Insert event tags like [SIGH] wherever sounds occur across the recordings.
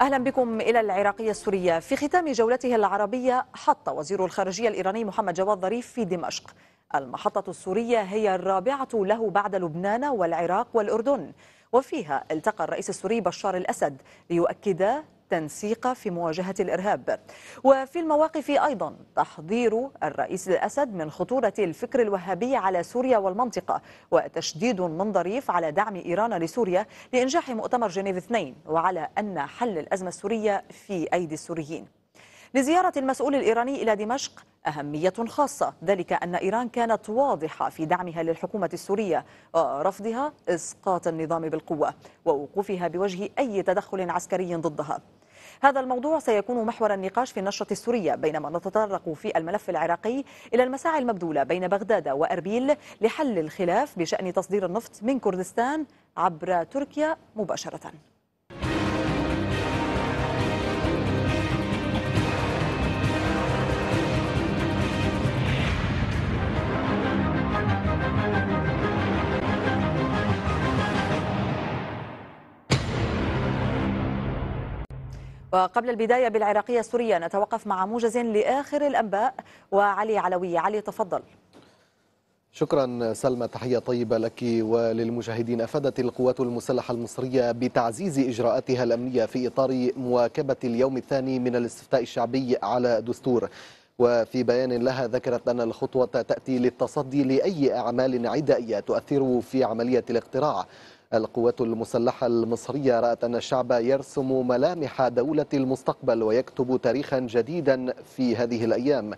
أهلا بكم إلى العراقية السورية في ختام جولته العربية حط وزير الخارجية الإيراني محمد جواد ظريف في دمشق المحطة السورية هي الرابعة له بعد لبنان والعراق والأردن وفيها التقى الرئيس السوري بشار الأسد ليؤكد التنسيق في مواجهة الإرهاب وفي المواقف أيضا تحضير الرئيس الأسد من خطورة الفكر الوهابي على سوريا والمنطقة وتشديد من ظريف على دعم إيران لسوريا لإنجاح مؤتمر جنيف 2 وعلى أن حل الأزمة السورية في أيدي السوريين لزيارة المسؤول الإيراني إلى دمشق أهمية خاصة ذلك أن إيران كانت واضحة في دعمها للحكومة السورية ورفضها إسقاط النظام بالقوة ووقوفها بوجه أي تدخل عسكري ضدها هذا الموضوع سيكون محور النقاش في النشرة السورية بينما نتطرق في الملف العراقي إلى المساعي المبذولة بين بغداد وأربيل لحل الخلاف بشأن تصدير النفط من كردستان عبر تركيا مباشرة وقبل البداية بالعراقية السورية نتوقف مع موجز لآخر الأنباء وعلي علوي علي تفضل شكرا سلمى تحية طيبة لك وللمشاهدين أفادت القوات المسلحة المصرية بتعزيز إجراءاتها الأمنية في إطار مواكبة اليوم الثاني من الاستفتاء الشعبي على دستور وفي بيان لها ذكرت أن الخطوة تأتي للتصدي لأي أعمال عدائية تؤثر في عملية الاقتراع القوات المسلحة المصرية رأت أن الشعب يرسم ملامح دولة المستقبل ويكتب تاريخا جديدا في هذه الأيام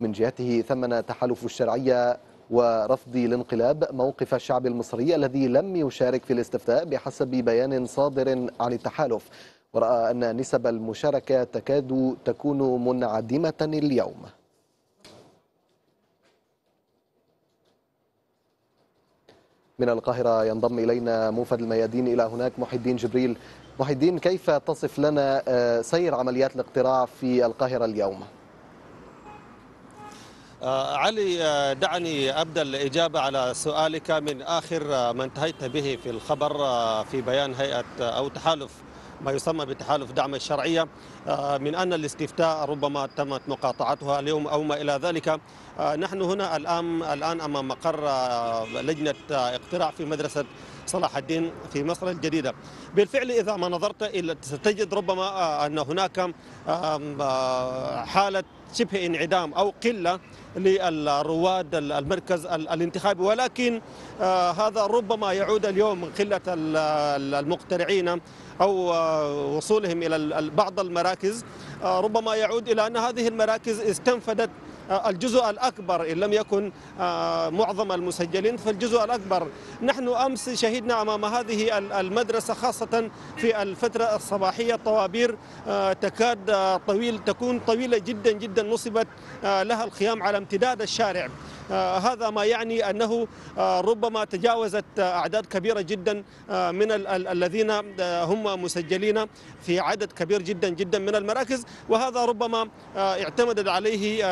من جهته ثمن تحالف الشرعية ورفض الانقلاب موقف الشعب المصري الذي لم يشارك في الاستفتاء بحسب بيان صادر عن التحالف ورأى أن نسب المشاركة تكاد تكون منعدمة اليوم من القاهرة ينضم إلينا موفد الميادين إلى هناك محي الدين جبريل محي الدين كيف تصف لنا آه، سير عمليات الاقتراع في القاهرة اليوم؟ آه، علي آه، دعني ابدا الاجابه على سؤالك من اخر ما انتهيت به في الخبر في بيان هيئه او تحالف ما يسمى بتحالف دعم الشرعية آه، من أن الاستفتاء ربما تمت مقاطعتها اليوم أو ما إلى ذلك آه، نحن هنا الآن الآن أمام مقر آه، لجنة اقتراع في مدرسة صلاح الدين في مصر الجديدة بالفعل إذا ما نظرت ستجد ربما أن هناك حالة شبه انعدام او قله للرواد المركز الانتخابي ولكن آه، هذا ربما يعود اليوم من قله المقترعين او آه، وصولهم الى بعض المراكز آه، ربما يعود الى ان هذه المراكز استنفدت آه، الجزء الأكبر إن لم يكن آه، معظم المسجلين فالجزء الأكبر نحن أمس شهدنا أمام هذه المدرسة خاصة في الفترة الصباحية طوابير آه، تكاد طويل تكون طويلة جدا جدا نصبت لها الخيام على امتداد الشارع آه، هذا ما يعني أنه آه، ربما تجاوزت آه، أعداد كبيرة جدا من الذين هم مسجلين في عدد كبير جدا جدا من المراكز وهذا ربما اعتمدت عليه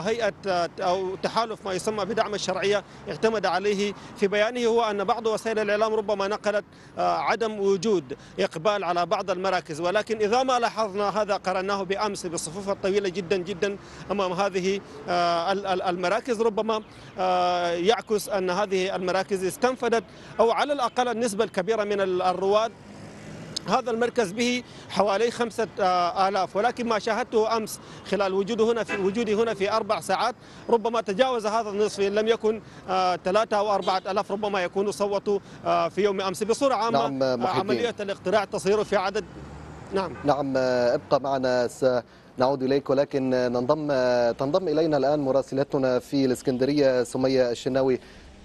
هيئة أو تحالف ما يسمى بدعم الشرعية اعتمد عليه في بيانه هو أن بعض وسائل الإعلام ربما نقلت عدم وجود إقبال على بعض المراكز ولكن إذا ما لاحظنا هذا قرناه بأمس بالصفوف الطويلة جدا جدا أمام هذه المراكز ربما آه، يعكس أن هذه المراكز استنفدت أو على الأقل النسبة الكبيرة من الرواد هذا المركز به حوالي خمسة آه، آلاف ولكن ما شاهدته أمس خلال وجوده هنا في وجودي هنا في أربع ساعات ربما تجاوز هذا النصف إن لم يكن آه، ثلاثة أو أربعة آلاف ربما يكونوا صوتوا في يوم أمس بصورة عامة نعم عملية الاقتراع تصير في عدد نعم نعم ابقى معنا س... نعود إليك ولكن ننضم تنضم إلينا الآن مراسلتنا في الإسكندرية سمية الشناوي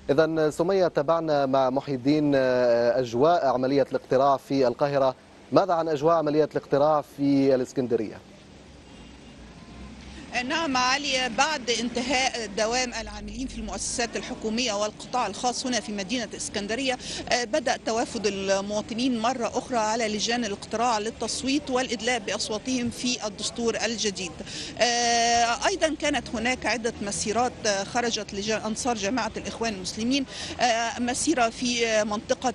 إذا سمية تابعنا مع محي الدين آه، أجواء عملية الاقتراع في القاهرة ماذا عن أجواء عملية الاقتراع في الإسكندرية؟ نعم عالية بعد انتهاء دوام العاملين في المؤسسات الحكومية والقطاع الخاص هنا في مدينة اسكندرية آه، بدأ توافد المواطنين مرة أخرى على لجان الاقتراع للتصويت والإدلاء بأصواتهم في الدستور الجديد آه، أيضا كانت هناك عدة مسيرات آه، خرجت لجان أنصار جماعة الإخوان المسلمين مسيرة في منطقة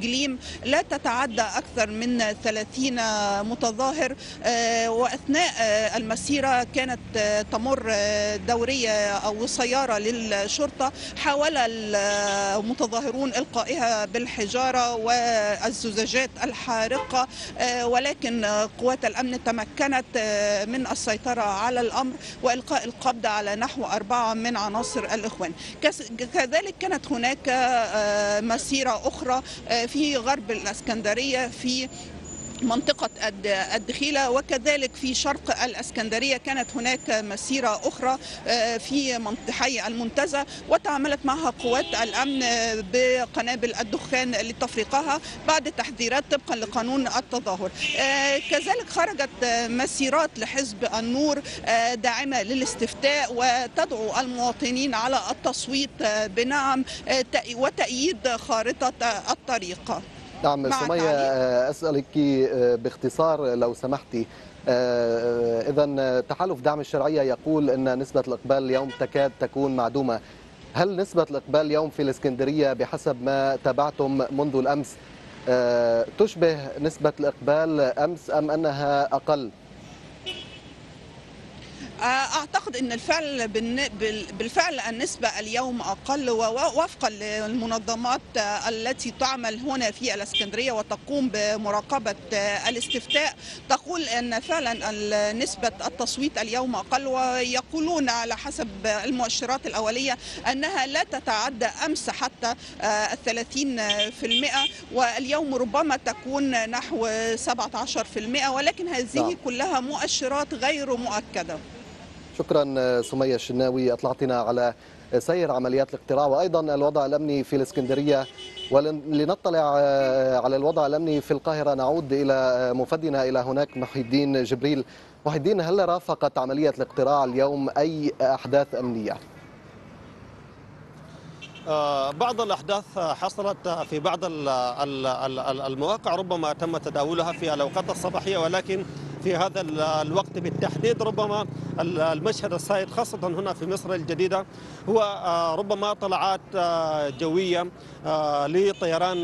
جليم لا تتعدى أكثر من 30 متظاهر وأثناء المسيرة كانت تمر دورية أو سيارة للشرطة حاول المتظاهرون إلقائها بالحجارة والزجاجات الحارقة ولكن قوات الأمن تمكنت من السيطرة على الأمر وإلقاء القبض على نحو أربعة من عناصر الإخوان كذلك كانت هناك مسيرة أخرى في غرب الإسكندرية في منطقة الدخيلة وكذلك في شرق الأسكندرية كانت هناك مسيرة أخرى آه، في حي المنتزه وتعاملت معها قوات الأمن آه، بقنابل الدخان لتفريقها بعد تحذيرات طبقا لقانون التظاهر آه، كذلك خرجت مسيرات لحزب النور داعمة للاستفتاء وتدعو المواطنين على التصويت بنعم وتأييد خارطة الطريق نعم سمية آه، أسألك آه، باختصار لو سمحتي آه، إذا تحالف دعم الشرعية يقول أن نسبة الإقبال اليوم تكاد تكون معدومة هل نسبة الإقبال اليوم في الإسكندرية بحسب ما تابعتم منذ الأمس تشبه نسبة الإقبال أمس أم أنها أقل؟ آه، أعتقد أن الفعل بالفعل النسبة اليوم أقل ووفقا للمنظمات التي تعمل هنا في الإسكندرية وتقوم بمراقبة الاستفتاء تقول أن فعلا نسبة التصويت اليوم أقل ويقولون على حسب المؤشرات الأولية أنها لا تتعدى أمس حتى آه، الثلاثين في المئة واليوم ربما تكون نحو 17% ولكن هذه نعم. كلها مؤشرات غير مؤكده شكرا سمية الشناوي أطلعتنا على سير عمليات الاقتراع وأيضا الوضع الأمني في الإسكندرية ولنطلع آه، على الوضع الأمني في القاهرة نعود إلى آه، مفدنا إلى هناك محي الدين جبريل محي الدين هل رافقت عملية الاقتراع اليوم أي أحداث أمنية؟ آه، بعض الأحداث حصلت في بعض المواقع ربما تم تداولها في الأوقات الصباحية ولكن في هذا الوقت بالتحديد ربما المشهد السائد خاصة هنا في مصر الجديدة هو آه، ربما طلعات آه، جوية آه، لطيران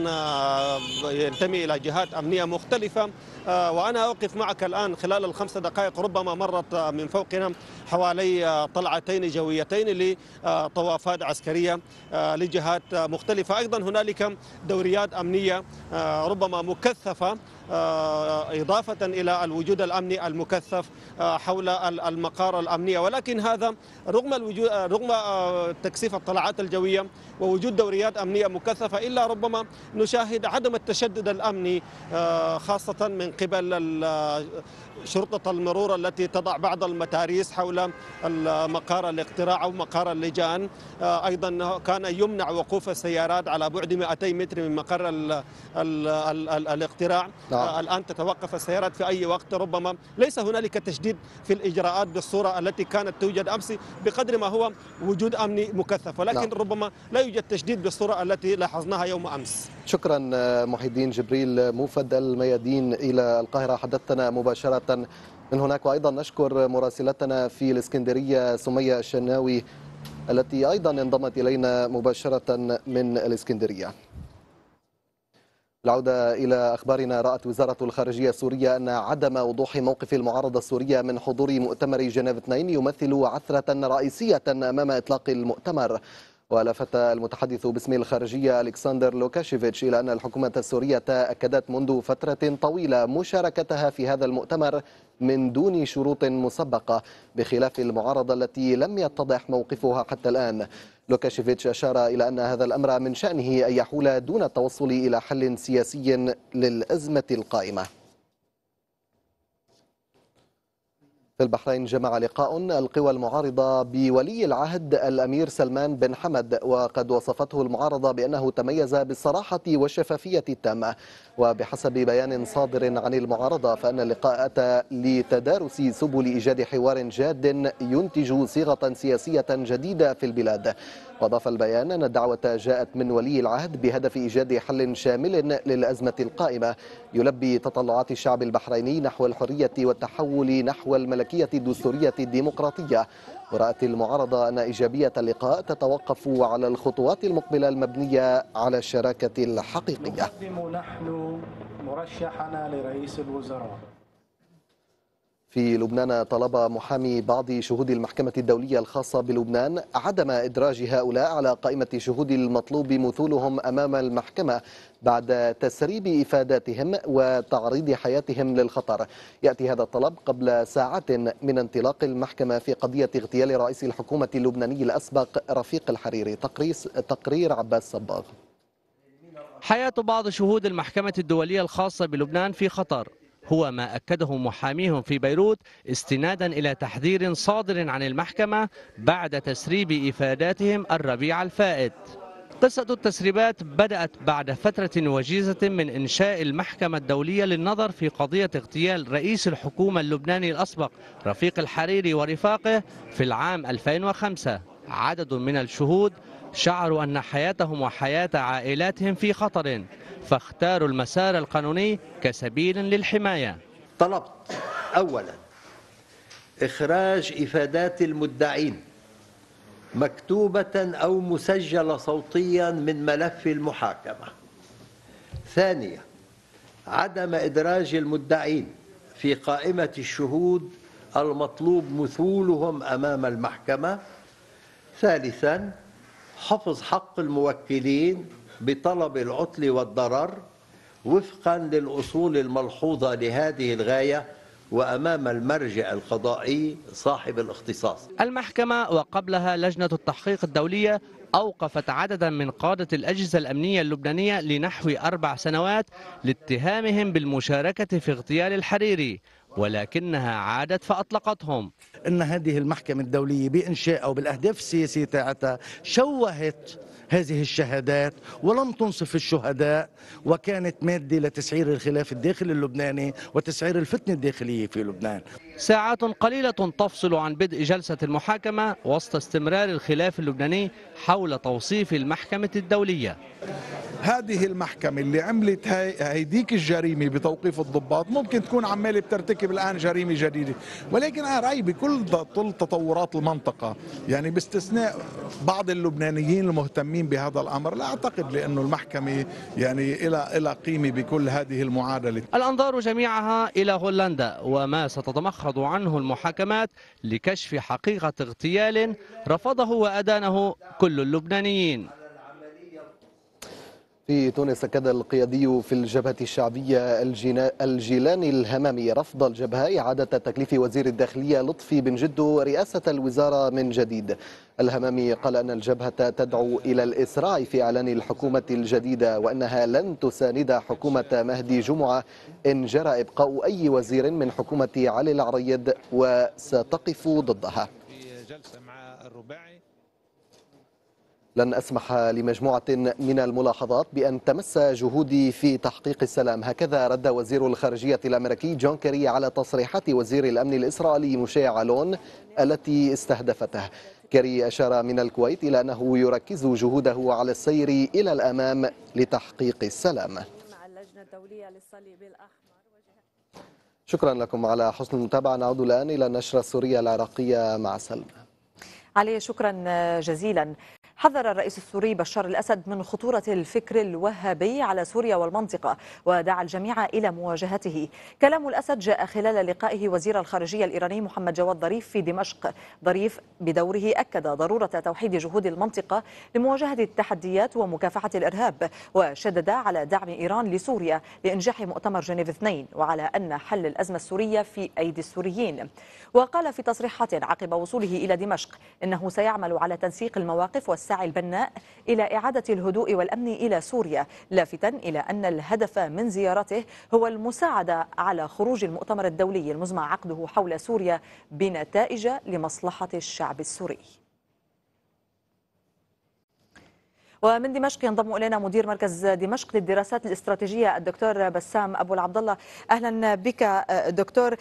ينتمي إلى جهات أمنية مختلفة وأنا أوقف معك الآن خلال الخمس دقائق ربما مرت من فوقنا حوالي طلعتين جويتين لطوافات عسكرية لجهات مختلفة أيضا هنالك دوريات أمنية ربما مكثفة آه، إضافة إلى الوجود الأمني المكثف آه، حول المقار الأمنية ولكن هذا رغم الوجود آه، رغم تكثيف الطلعات الجوية ووجود دوريات أمنية مكثفة إلا ربما نشاهد عدم التشدد الأمني خاصة من قبل شرطة المرور التي تضع بعض المتاريس حول مقار الاقتراع أو مقر اللجان آه، أيضا كان يمنع وقوف السيارات على بعد 200 متر من مقر الـ الـ الـ الـ الاقتراع نعم. آه، الآن تتوقف السيارات في أي وقت ربما ليس هنالك تشديد في الإجراءات بالصورة التي كانت توجد أمس بقدر ما هو وجود أمني مكثف ولكن نعم. ربما لا يوجد تشديد بالصورة التي لاحظناها يوم أمس شكرا آه، محي الدين جبريل موفد الميادين إلى القاهرة حدثتنا مباشرة من هناك وأيضا نشكر مراسلتنا في الإسكندرية سمية الشناوي التي أيضا انضمت إلينا مباشرة من الإسكندرية العودة إلى أخبارنا رأت وزارة الخارجية السورية أن عدم وضوح موقف المعارضة السورية من حضور مؤتمر جنيف 2 يمثل عثرة رئيسية أمام إطلاق المؤتمر ولفت المتحدث باسم الخارجية ألكسندر لوكاشيفيتش إلى أن الحكومة السورية أكدت منذ فترة طويلة مشاركتها في هذا المؤتمر من دون شروط مسبقة بخلاف المعارضة التي لم يتضح موقفها حتى الآن لوكاشيفيتش أشار إلى أن هذا الأمر من شأنه أن يحول دون التوصل إلى حل سياسي للأزمة القائمة في البحرين جمع لقاء القوى المعارضة بولي العهد الأمير سلمان بن حمد وقد وصفته المعارضة بأنه تميز بالصراحة والشفافية التامة وبحسب بيان صادر عن المعارضة فأن اللقاء أتى لتدارس سبل إيجاد حوار جاد ينتج صيغة سياسية جديدة في البلاد وأضاف البيان أن الدعوة جاءت من ولي العهد بهدف إيجاد حل شامل للأزمة القائمة يلبي تطلعات الشعب البحريني نحو الحرية والتحول نحو الملكية الدستورية الديمقراطية ورأت المعارضة أن إيجابية اللقاء تتوقف على الخطوات المقبلة المبنية على الشراكة الحقيقية نقدم نحن مرشحنا لرئيس الوزراء في لبنان طلب محامي بعض شهود المحكمة الدولية الخاصة بلبنان عدم إدراج هؤلاء على قائمة شهود المطلوب مثولهم أمام المحكمة بعد تسريب إفاداتهم وتعريض حياتهم للخطر يأتي هذا الطلب قبل ساعات من انطلاق المحكمة في قضية اغتيال رئيس الحكومة اللبناني الأسبق رفيق الحريري تقرير عباس صباغ حياة بعض شهود المحكمة الدولية الخاصة بلبنان في خطر هو ما أكده محاميهم في بيروت استنادا إلى تحذير صادر عن المحكمة بعد تسريب إفاداتهم الربيع الفائت قصة التسريبات بدأت بعد فترة وجيزة من إنشاء المحكمة الدولية للنظر في قضية اغتيال رئيس الحكومة اللبناني الأسبق رفيق الحريري ورفاقه في العام 2005 عدد من الشهود شعروا أن حياتهم وحياة عائلاتهم في خطر فاختاروا المسار القانوني كسبيل للحماية طلبت أولا إخراج إفادات المدعين مكتوبة أو مسجلة صوتيا من ملف المحاكمة ثانيا عدم إدراج المدعين في قائمة الشهود المطلوب مثولهم أمام المحكمة ثالثا حفظ حق الموكلين بطلب العطل والضرر وفقا للأصول الملحوظة لهذه الغاية وأمام المرجع القضائي صاحب الاختصاص المحكمة وقبلها لجنة التحقيق الدولية أوقفت عددا من قادة الأجهزة الأمنية اللبنانية لنحو أربع سنوات لاتهامهم بالمشاركة في اغتيال الحريري ولكنها عادت فأطلقتهم إن هذه المحكمة الدولية بإنشاء أو بالأهداف السياسية تاعتها شوهت هذه الشهادات ولم تنصف الشهداء وكانت مادة لتسعير الخلاف الداخلي اللبناني وتسعير الفتنة الداخلية في لبنان ساعات قليلة تفصل عن بدء جلسة المحاكمة وسط استمرار الخلاف اللبناني حول توصيف المحكمة الدولية هذه المحكمة اللي عملت هيديك الجريمة بتوقيف الضباط ممكن تكون عمالة بترتكب الآن جريمة جديدة ولكن أنا رأيي بكل تطورات المنطقة يعني باستثناء بعض اللبنانيين المهتمين مقتنعين بهذا الامر لا اعتقد لانه المحكمه يعني الى الى قيمه بكل هذه المعادله الانظار جميعها الى هولندا وما ستتمخض عنه المحاكمات لكشف حقيقه اغتيال رفضه وادانه كل اللبنانيين في تونس أكد القيادي في الجبهة الشعبية الجيلاني الهمامي رفض الجبهة إعادة تكليف وزير الداخلية لطفي بن جدو رئاسة الوزارة من جديد الهمامي قال أن الجبهة تدعو إلى الإسراع في إعلان الحكومة الجديدة وأنها لن تساند حكومة مهدي جمعة إن جرى إبقاء أي وزير من حكومة علي العريض وستقف ضدها في جلسة مع الرباعي لن أسمح لمجموعة من الملاحظات بأن تمس جهودي في تحقيق السلام هكذا رد وزير الخارجية الأمريكي جون كيري على تصريحات وزير الأمن الإسرائيلي مشاع علون التي استهدفته كيري أشار من الكويت إلى أنه يركز جهوده على السير إلى الأمام لتحقيق السلام شكرا لكم على حسن المتابعة نعود الآن إلى النشرة السورية العراقية مع سلمى علي شكرا جزيلا حذر الرئيس السوري بشار الأسد من خطورة الفكر الوهابي على سوريا والمنطقة ودعا الجميع إلى مواجهته كلام الأسد جاء خلال لقائه وزير الخارجية الإيراني محمد جواد ظريف في دمشق ظريف بدوره أكد ضرورة توحيد جهود المنطقة لمواجهة التحديات ومكافحة الإرهاب وشدد على دعم إيران لسوريا لإنجاح مؤتمر جنيف 2 وعلى أن حل الأزمة السورية في أيدي السوريين وقال في تصريحات عقب وصوله إلى دمشق إنه سيعمل على تنسيق المواقف والس السعي البناء إلى إعادة الهدوء والأمن إلى سوريا لافتا إلى أن الهدف من زيارته هو المساعدة على خروج المؤتمر الدولي المزمع عقده حول سوريا بنتائج لمصلحة الشعب السوري ومن دمشق ينضم الينا مدير مركز دمشق للدراسات الاستراتيجيه الدكتور بسام ابو العبد الله اهلا بك آه، دكتور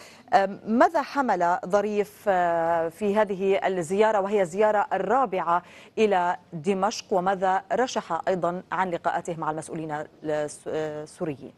ماذا حمل ظريف آه، في هذه الزياره وهي الزياره الرابعه الى دمشق وماذا رشح ايضا عن لقاءاته مع المسؤولين آه، السوريين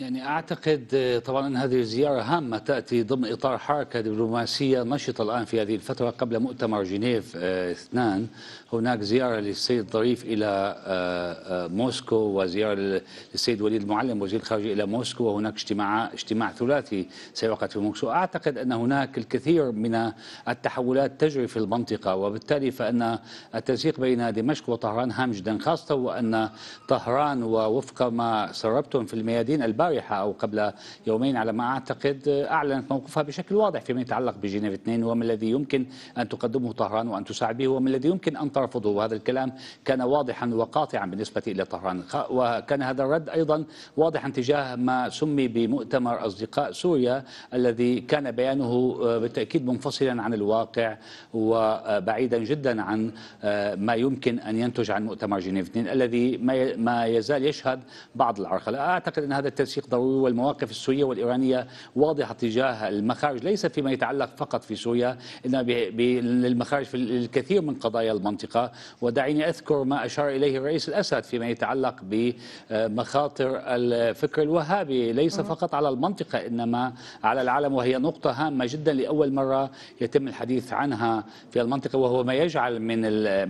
يعني أعتقد آه، طبعا أن هذه الزيارة هامة تأتي ضمن إطار حركة دبلوماسية نشطة الآن في هذه الفترة قبل مؤتمر جنيف آه، اثنان هناك زيارة للسيد ظريف إلى آه، موسكو وزيارة للسيد وليد المعلم وزير الخارجية إلى موسكو وهناك اجتماع اجتماع ثلاثي سيعقد في موسكو أعتقد أن هناك الكثير من التحولات تجري في المنطقة وبالتالي فإن التنسيق بين دمشق وطهران هام جدا خاصة وأن طهران ووفق ما سربتم في الميادين البارحة الصيحة أو قبل يومين على ما أعتقد آه، أعلنت موقفها بشكل واضح فيما يتعلق بجنيف 2 وما الذي يمكن أن تقدمه طهران وأن تساعد به وما الذي يمكن أن ترفضه وهذا الكلام كان واضحا وقاطعا بالنسبة إلى طهران وكان هذا الرد أيضا واضحا تجاه ما سمي بمؤتمر أصدقاء سوريا الذي كان بيانه آه، بالتأكيد منفصلا عن الواقع وبعيدا جدا عن آه، ما يمكن أن ينتج عن مؤتمر جنيف 2 الذي ما يزال يشهد بعض العرقلة أعتقد أن هذا التس التنسيق ضروري والمواقف السورية والإيرانية واضحة تجاه المخارج ليس فيما يتعلق فقط في سوريا إنما بالمخارج في الكثير من قضايا المنطقة ودعيني أذكر ما أشار إليه الرئيس الأسد فيما يتعلق بمخاطر الفكر الوهابي ليس فقط على المنطقة إنما على العالم وهي نقطة هامة جدا لأول مرة يتم الحديث عنها في المنطقة وهو ما يجعل من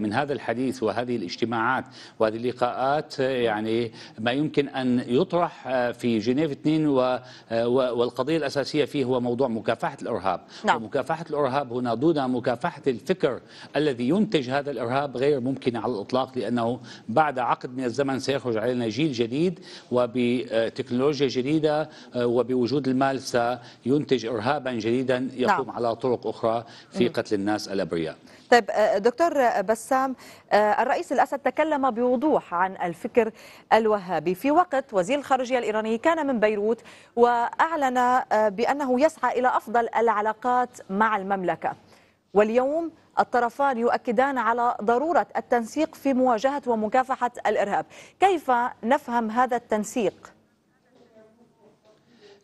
من هذا الحديث وهذه الاجتماعات وهذه اللقاءات يعني ما يمكن أن يطرح في في جنيف 2 والقضية الأساسية فيه هو موضوع مكافحة الإرهاب نعم. ومكافحة الإرهاب هنا دون مكافحة الفكر الذي ينتج هذا الإرهاب غير ممكن على الإطلاق لأنه بعد عقد من الزمن سيخرج علينا جيل جديد وبتكنولوجيا جديدة آه، وبوجود المال سينتج إرهابا جديدا نعم. يقوم نعم. على طرق أخرى في قتل الناس الأبرياء طيب آه، دكتور بسام آه، الرئيس الأسد تكلم بوضوح عن الفكر الوهابي في وقت وزير الخارجية الإيراني كان من بيروت وأعلن آه، بأنه يسعى إلى أفضل العلاقات مع المملكة واليوم الطرفان يؤكدان على ضرورة التنسيق في مواجهة ومكافحة الإرهاب كيف نفهم هذا التنسيق؟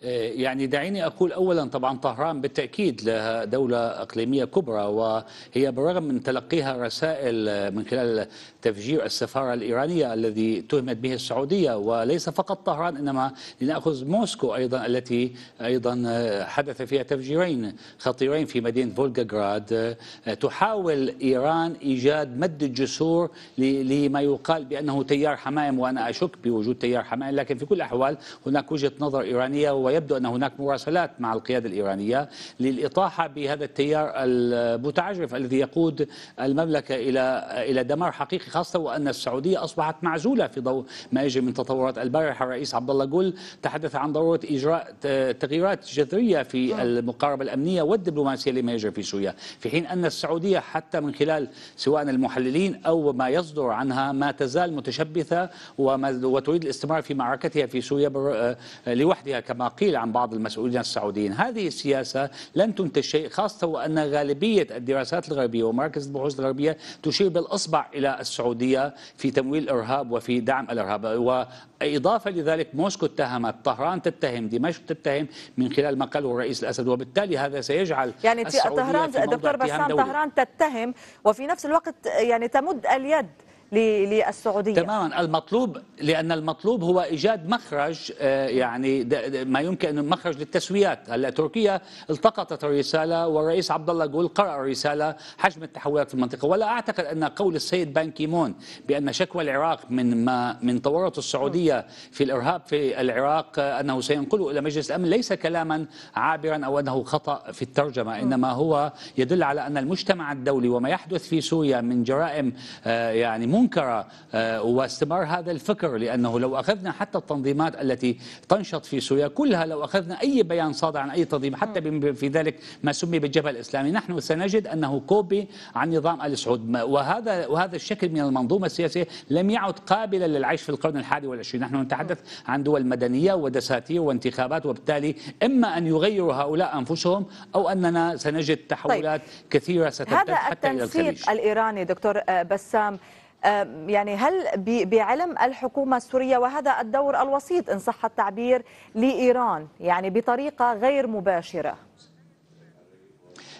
آه، يعني دعيني أقول أولا طبعا طهران بالتأكيد لها دولة أقليمية كبرى وهي بالرغم من تلقيها رسائل آه، من خلال تفجير السفارة الإيرانية الذي تهمت به السعودية وليس فقط طهران إنما لنأخذ موسكو أيضا التي أيضا حدث فيها تفجيرين خطيرين في مدينة فولغاغراد تحاول إيران إيجاد مد الجسور لما يقال بأنه تيار حمائم وأنا أشك بوجود تيار حمائم لكن في كل الأحوال هناك وجهة نظر إيرانية ويبدو أن هناك مراسلات مع القيادة الإيرانية للإطاحة بهذا التيار المتعجرف الذي يقود المملكة إلى إلى دمار حقيقي خاصة وأن السعودية أصبحت معزولة في ضوء ما يجري من تطورات البارحة الرئيس عبد الله جول تحدث عن ضرورة إجراء تغييرات جذرية في آه. المقاربة الأمنية والدبلوماسية لما يجري في سوريا في حين أن السعودية حتى من خلال سواء المحللين أو ما يصدر عنها ما تزال متشبثة وتريد الاستمرار في معركتها في سوريا آه، لوحدها كما قيل عن بعض المسؤولين السعوديين هذه السياسة لن تنتج شيء خاصة وأن غالبية الدراسات الغربية ومراكز البحوث الغربية تشير بالأصبع إلى السعودية السعودية في تمويل الإرهاب وفي دعم الإرهاب وإضافة لذلك موسكو اتهمت طهران تتهم دمشق تتهم من خلال ما قاله الرئيس الأسد وبالتالي هذا سيجعل يعني السعودية طهران في دكتور بسام طهران تتهم وفي نفس الوقت يعني تمد اليد للسعودية تماما المطلوب لأن المطلوب هو إيجاد مخرج آه، يعني ما يمكن مخرج للتسويات هلا تركيا التقطت الرسالة والرئيس عبد الله جول قرأ الرسالة حجم التحولات في المنطقة ولا أعتقد أن قول السيد بان كيمون بأن شكوى العراق من ما من تورط السعودية في الإرهاب في العراق آه، أنه سينقله إلى مجلس الأمن ليس كلاما عابرا أو أنه خطأ في الترجمة إنما هو يدل على أن المجتمع الدولي وما يحدث في سوريا من جرائم آه، يعني منكرة آه، واستمرار هذا الفكر لأنه لو أخذنا حتى التنظيمات التي تنشط في سوريا كلها لو أخذنا أي بيان صادر عن أي تنظيم حتى في ذلك ما سمي بالجبهة الإسلامي نحن سنجد أنه كوبي عن نظام آل سعود وهذا وهذا الشكل من المنظومة السياسية لم يعد قابلا للعيش في القرن الحادي والعشرين نحن نتحدث عن دول مدنية ودساتير وانتخابات وبالتالي إما أن يغيروا هؤلاء أنفسهم أو أننا سنجد تحولات طيب. كثيرة ستمتد حتى إلى الخليج هذا التنسيق الإيراني دكتور آه، بسام يعني هل بعلم الحكومة السورية وهذا الدور الوسيط إن صح التعبير لإيران يعني بطريقة غير مباشرة؟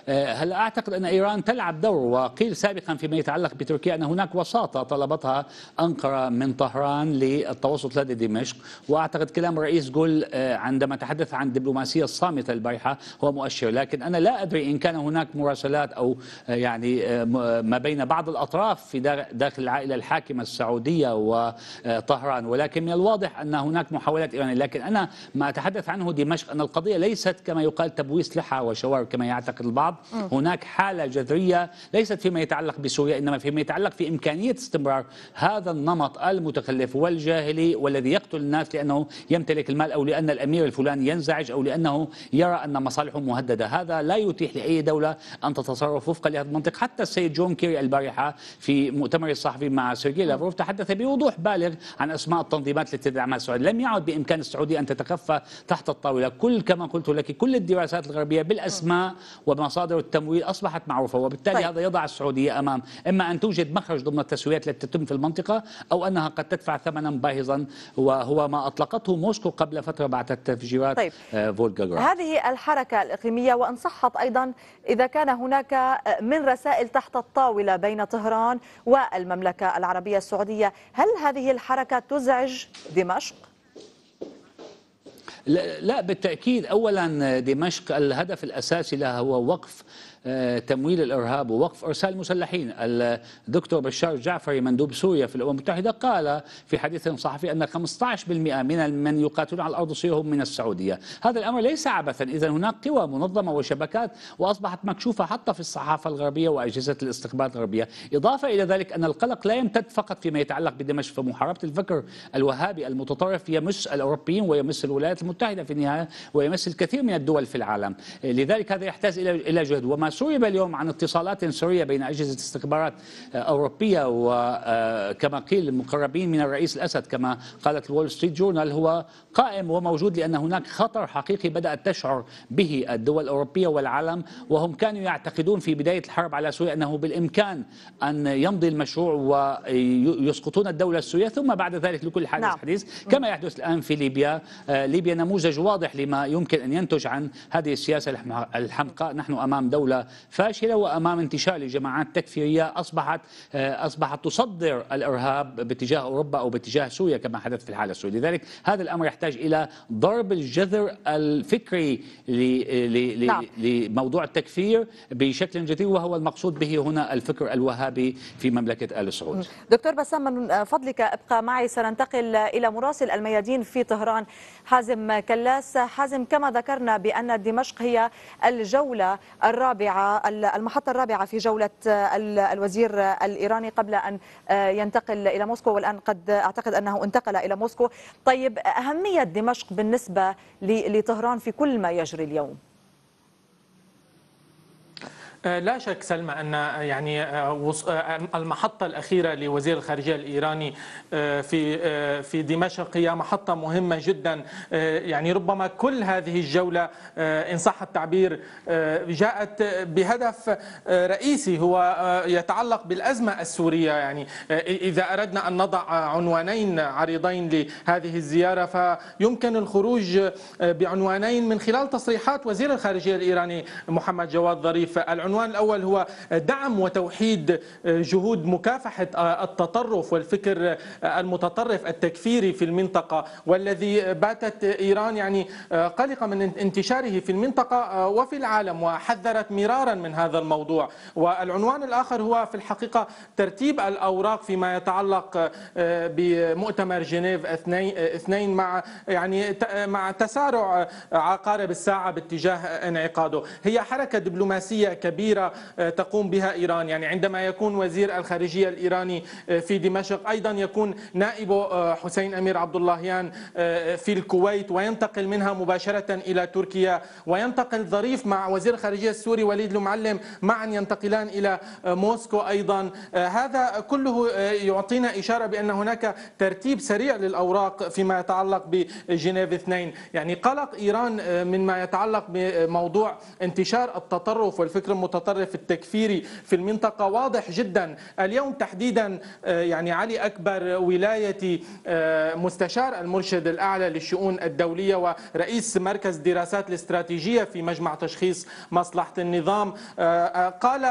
آه، هل أعتقد أن إيران تلعب دور وقيل سابقا فيما يتعلق بتركيا أن هناك وساطة طلبتها أنقرة من طهران للتوسط لدى دمشق وأعتقد كلام رئيس جول آه، عندما تحدث عن الدبلوماسية الصامتة البارحة هو مؤشر لكن أنا لا أدري إن كان هناك مراسلات أو آه، يعني ما بين بعض الأطراف في داخل العائلة الحاكمة السعودية وطهران ولكن من الواضح أن هناك محاولات إيرانية لكن أنا ما أتحدث عنه دمشق أن القضية ليست كما يقال تبويس لحى وشوار كما يعتقد البعض بعض هناك حالة جذرية ليست فيما يتعلق بسوريا إنما فيما يتعلق في إمكانية استمرار هذا النمط المتخلف والجاهلي والذي يقتل الناس لأنه يمتلك المال أو لأن الأمير الفلاني ينزعج أو لأنه يرى أن مصالحه مهددة هذا لا يتيح لأي دولة أن تتصرف وفقا لهذا المنطق حتى السيد جون كيري البارحة في مؤتمر الصحفي مع سيرجي لافروف تحدث بوضوح بالغ عن أسماء التنظيمات التي تدعمها السعودية لم يعد بإمكان السعودية أن تتخفى تحت الطاولة كل كما قلت لك كل الدراسات الغربية بالأسماء ومصادر المصادر والتمويل أصبحت معروفة وبالتالي طيب. هذا يضع السعودية أمام إما أن توجد مخرج ضمن التسويات التي تتم في المنطقة أو أنها قد تدفع ثمنا باهظا وهو ما أطلقته موسكو قبل فترة بعد تفجيرات طيب. آه، فولغاغراد هذه الحركة الإقليمية وإن صحت أيضا إذا كان هناك آه، من رسائل تحت الطاولة بين طهران والمملكة العربية السعودية هل هذه الحركة تزعج دمشق؟ لا بالتأكيد أولا دمشق الهدف الأساسي لها هو وقف آه، تمويل الارهاب ووقف ارسال المسلحين الدكتور بشار جعفري مندوب سوريا في الامم المتحده قال في حديث صحفي ان 15% من من يقاتلون على الارض السوريه هم من السعوديه هذا الامر ليس عبثا اذا هناك قوى منظمه وشبكات واصبحت مكشوفه حتى في الصحافه الغربيه واجهزه الاستخبارات الغربيه اضافه الى ذلك ان القلق لا يمتد فقط فيما يتعلق بدمشق فمحاربه الفكر الوهابي المتطرف يمس الاوروبيين ويمس الولايات المتحده في النهايه ويمس الكثير من الدول في العالم لذلك هذا يحتاج الى الى جهد وما سئب اليوم عن اتصالات سرية بين أجهزة استخبارات آه، أوروبية وكما آه، قيل المقربين من الرئيس الأسد كما قالت الول ستريت جورنال هو قائم وموجود لأن هناك خطر حقيقي بدأت تشعر به الدول الأوروبية والعالم وهم كانوا يعتقدون في بداية الحرب على سوريا أنه بالإمكان أن يمضي المشروع ويسقطون الدولة السورية ثم بعد ذلك لكل حادث نعم. حديث كما يحدث الآن في ليبيا آه، ليبيا نموذج واضح لما يمكن أن ينتج عن هذه السياسة الحمقاء نحن أمام دولة فاشله وامام انتشار لجماعات تكفيريه اصبحت آه، اصبحت تصدر الارهاب باتجاه اوروبا او باتجاه سوريا كما حدث في الحاله السوريه، لذلك هذا الامر يحتاج الى ضرب الجذر الفكري نعم. لموضوع التكفير بشكل جديد وهو المقصود به هنا الفكر الوهابي في مملكه ال سعود. دكتور بسام من فضلك ابقى معي سننتقل الى مراسل الميادين في طهران حازم كلاس، حازم كما ذكرنا بان دمشق هي الجوله الرابعه الرابعة المحطة الرابعة في جولة الوزير الإيراني قبل أن آه، ينتقل إلى موسكو والآن قد أعتقد أنه انتقل إلى موسكو طيب أهمية دمشق بالنسبة لطهران في كل ما يجري اليوم آه، لا شك سلمى ان آه، يعني آه، المحطه الاخيره لوزير الخارجيه الايراني في في دمشق هي محطه مهمه جدا يعني ربما كل هذه الجوله ان صح التعبير جاءت بهدف رئيسي هو يتعلق بالازمه السوريه يعني اذا اردنا ان نضع عنوانين عريضين لهذه الزياره فيمكن الخروج بعنوانين من خلال تصريحات وزير الخارجيه الايراني محمد جواد ظريف العنوان الأول هو دعم وتوحيد آه، جهود مكافحة آه، التطرف والفكر آه، المتطرف التكفيري في المنطقة والذي باتت إيران يعني قلقة من انتشاره في المنطقة وفي العالم وحذرت مرارا من هذا الموضوع والعنوان الآخر هو في الحقيقة ترتيب الأوراق فيما يتعلق بمؤتمر جنيف اثنين مع يعني مع تسارع عقارب الساعة باتجاه انعقاده هي حركة دبلوماسية كبيرة كبيرة آه، تقوم بها إيران يعني عندما يكون وزير الخارجية الإيراني آه، في دمشق أيضا يكون نائب آه، حسين أمير عبد اللهيان في الكويت وينتقل منها مباشرة إلى تركيا وينتقل ظريف مع وزير الخارجية السوري وليد المعلم معا ينتقلان إلى موسكو أيضا هذا كله يعطينا إشارة بأن هناك ترتيب سريع للأوراق فيما يتعلق بجنيف اثنين يعني قلق إيران مما يتعلق بموضوع انتشار التطرف والفكر المتطرف التكفيري في المنطقة واضح جدا اليوم تحديدا آه، يعني علي أكبر ولاية آه، مستشار المرشد الأعلى للشؤون الدولية ورئيس مركز دراسات الاستراتيجية في مجمع تشخيص مصلحة النظام آه، قال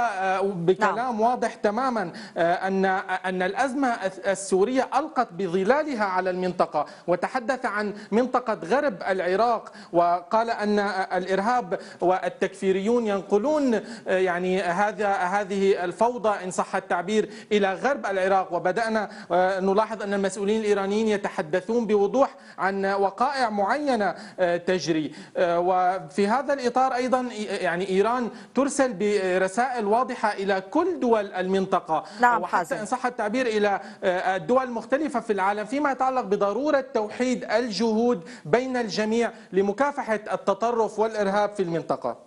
بكلام نعم. واضح تماما أن أن الأزمة السورية ألقت بظلالها على المنطقة وتحدث عن منطقة غرب العراق وقال أن الإرهاب والتكفيريون ينقلون آه، يعني هذا هذه الفوضى ان صح التعبير الى غرب العراق وبدانا آه، نلاحظ ان المسؤولين الايرانيين يتحدثون بوضوح عن وقائع معينه آه، تجري وفي هذا الاطار ايضا يعني ايران ترسل برسائل واضحه الى كل دول المنطقه نعم وحتى حازم. ان صح التعبير الى الدول المختلفه في العالم فيما يتعلق بضروره توحيد الجهود بين الجميع لمكافحه التطرف والارهاب في المنطقه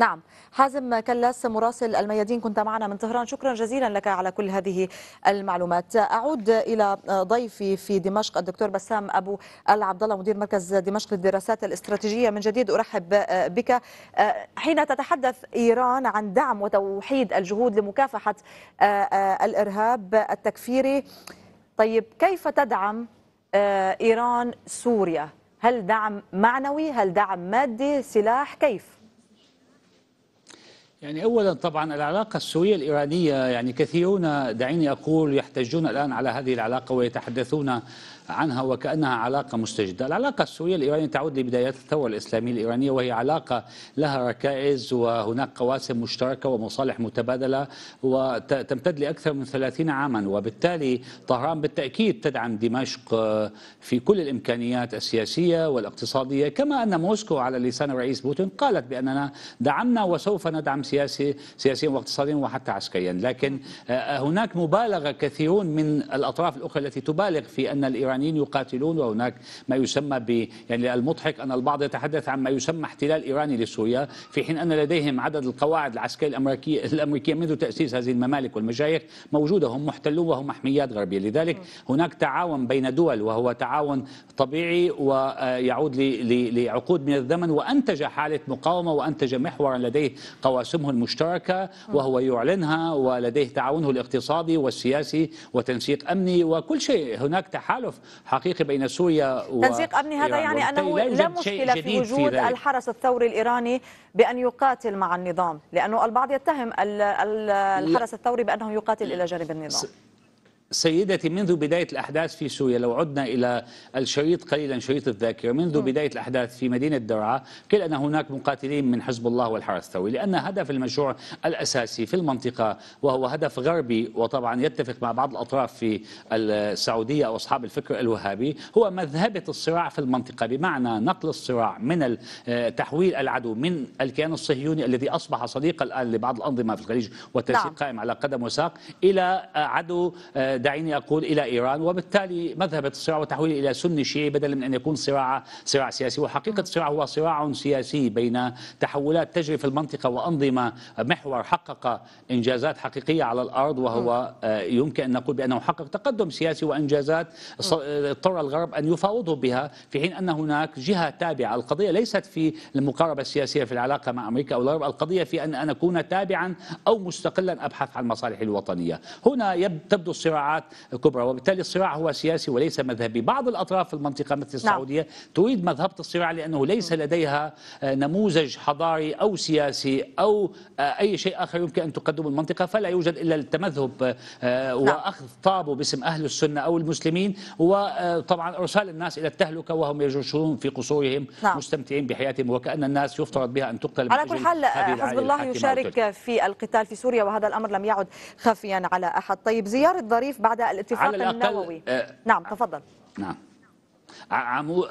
نعم حازم كلاس مراسل الميادين كنت معنا من طهران شكرا جزيلا لك على كل هذه المعلومات أعود إلى ضيفي في دمشق الدكتور بسام أبو العبد الله مدير مركز دمشق للدراسات الاستراتيجية من جديد أرحب بك حين تتحدث إيران عن دعم وتوحيد الجهود لمكافحة الإرهاب التكفيري طيب كيف تدعم إيران سوريا هل دعم معنوي هل دعم مادي سلاح كيف؟ يعني أولا طبعا العلاقة السورية الإيرانية يعني كثيرون دعيني أقول يحتجون الآن على هذه العلاقة ويتحدثون عنها وكأنها علاقة مستجدة العلاقة السورية الإيرانية تعود لبدايات الثورة الإسلامية الإيرانية وهي علاقة لها ركائز وهناك قواسم مشتركة ومصالح متبادلة وتمتد لأكثر من 30 عاما وبالتالي طهران بالتأكيد تدعم دمشق في كل الإمكانيات السياسية والاقتصادية كما أن موسكو على لسان الرئيس بوتين قالت بأننا دعمنا وسوف ندعم سياسي سياسيا واقتصاديا وحتى عسكريا لكن آه، هناك مبالغة كثيرون من الأطراف الأخرى التي تبالغ في أن الإيران إيرانيين يقاتلون وهناك ما يسمى ب يعني المضحك أن البعض يتحدث عن ما يسمى احتلال إيراني لسوريا في حين أن لديهم عدد القواعد العسكرية الأمريكية, [LAUGHS] الأمريكية منذ تأسيس هذه الممالك والمشايخ موجودة هم محتلون وهم محميات غربية لذلك هناك تعاون بين دول وهو تعاون طبيعي ويعود لعقود من الزمن وأنتج حالة مقاومة وأنتج محورا لديه قواسمه المشتركة وهو يعلنها ولديه تعاونه الاقتصادي والسياسي وتنسيق أمني وكل شيء هناك تحالف حقيقي بين سوريا تنسيق أمني هذا يعني أنه لا مشكلة في وجود في الحرس الثوري الإيراني بأن يقاتل مع النظام لأنه البعض يتهم الحرس الثوري بأنه يقاتل إلى جانب النظام سيدتي منذ بداية الأحداث في سوريا لو عدنا إلى الشريط قليلا شريط الذاكرة منذ نعم. بداية الأحداث في مدينة درعا قيل أن هناك مقاتلين من حزب الله والحرس الثوري لأن هدف المشروع الأساسي في المنطقة وهو هدف غربي وطبعا يتفق مع بعض الأطراف في السعودية أو أصحاب الفكر الوهابي هو مذهبة الصراع في المنطقة بمعنى نقل الصراع من آه، تحويل العدو من الكيان الصهيوني الذي أصبح صديقا الآن لبعض الأنظمة في الخليج والتنسيق نعم. قائم على قدم وساق إلى عدو آه، دعيني أقول إلى إيران وبالتالي مذهب الصراع وتحويله إلى سني شيعي بدلا من أن يكون صراع صراع سياسي وحقيقة نعم. الصراع هو صراع سياسي بين تحولات تجري في المنطقة وأنظمة محور حقق إنجازات حقيقية على الأرض وهو نعم. آه، يمكن أن نقول بأنه حقق تقدم سياسي وإنجازات نعم. آه، اضطر الغرب أن يفاوضه بها في حين أن هناك جهة تابعة القضية ليست في المقاربة السياسية في العلاقة مع أمريكا أو الغرب القضية في أن أن أكون تابعا أو مستقلا أبحث عن مصالحي الوطنية هنا تبدو الصراعات الصراعات الكبرى وبالتالي الصراع هو سياسي وليس مذهبي بعض الأطراف في المنطقة مثل نعم. السعودية نعم. تريد مذهبة الصراع لأنه ليس لديها آه، نموذج حضاري أو سياسي أو آه، أي شيء آخر يمكن أن تقدمه المنطقة فلا يوجد إلا التمذهب آه، نعم. وأخذ طابه باسم أهل السنة أو المسلمين وطبعا إرسال الناس إلى التهلكة وهم يجلسون في قصورهم نعم. مستمتعين بحياتهم وكأن الناس يفترض بها أن تقتل على كل حال حزب الله يشارك في القتال في سوريا وهذا الأمر لم يعد خفيا على أحد طيب زيارة ظريف بعد الاتفاق النووي آه، نعم تفضل نعم عمو...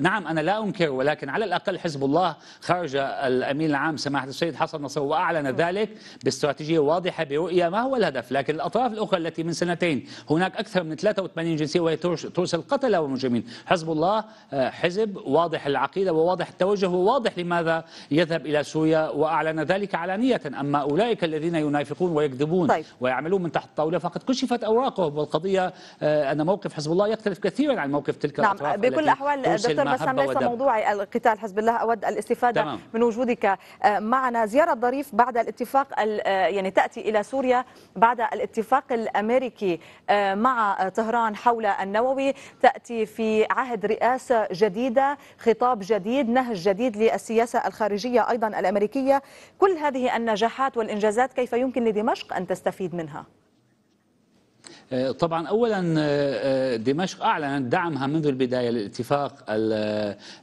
نعم أنا لا أنكر ولكن على الأقل حزب الله خرج الأمين العام سماحة السيد حسن نصر وأعلن ذلك باستراتيجية واضحة برؤية ما هو الهدف لكن الأطراف الأخرى التي من سنتين هناك أكثر من 83 جنسية وهي ترسل قتلة ومجرمين حزب الله حزب واضح العقيدة وواضح التوجه وواضح لماذا يذهب إلى سوريا وأعلن ذلك علانية أما أولئك الذين ينافقون ويكذبون طيب. ويعملون من تحت الطاولة فقد كشفت أوراقهم والقضية أن موقف حزب الله يختلف كثيرا عن موقف تلك نعم. الأطراف بكل الاحوال دكتور بسام ليس موضوع القتال حزب الله اود الاستفاده تمام. من وجودك آه، معنا زياره ظريف بعد الاتفاق آه، يعني تاتي الى سوريا بعد الاتفاق الامريكي آه، مع طهران حول النووي تاتي في عهد رئاسه جديده خطاب جديد نهج جديد للسياسه الخارجيه ايضا الامريكيه كل هذه النجاحات والانجازات كيف يمكن لدمشق ان تستفيد منها آه، طبعا اولا آه، آه، دمشق اعلنت دعمها منذ البدايه للاتفاق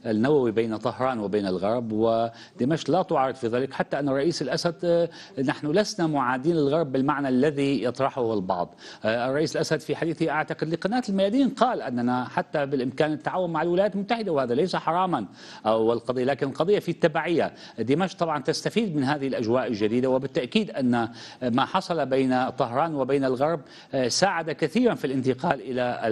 النووي بين طهران وبين الغرب ودمشق لا تعارض في ذلك حتى ان الرئيس الاسد نحن لسنا معادين للغرب بالمعنى الذي يطرحه البعض الرئيس الاسد في حديثه اعتقد لقناه الميادين قال اننا حتى بالامكان التعاون مع الولايات المتحده وهذا ليس حراما او القضيه لكن القضيه في التبعيه دمشق طبعا تستفيد من هذه الاجواء الجديده وبالتاكيد ان ما حصل بين طهران وبين الغرب ساعد ساعد كثيرا في الانتقال الى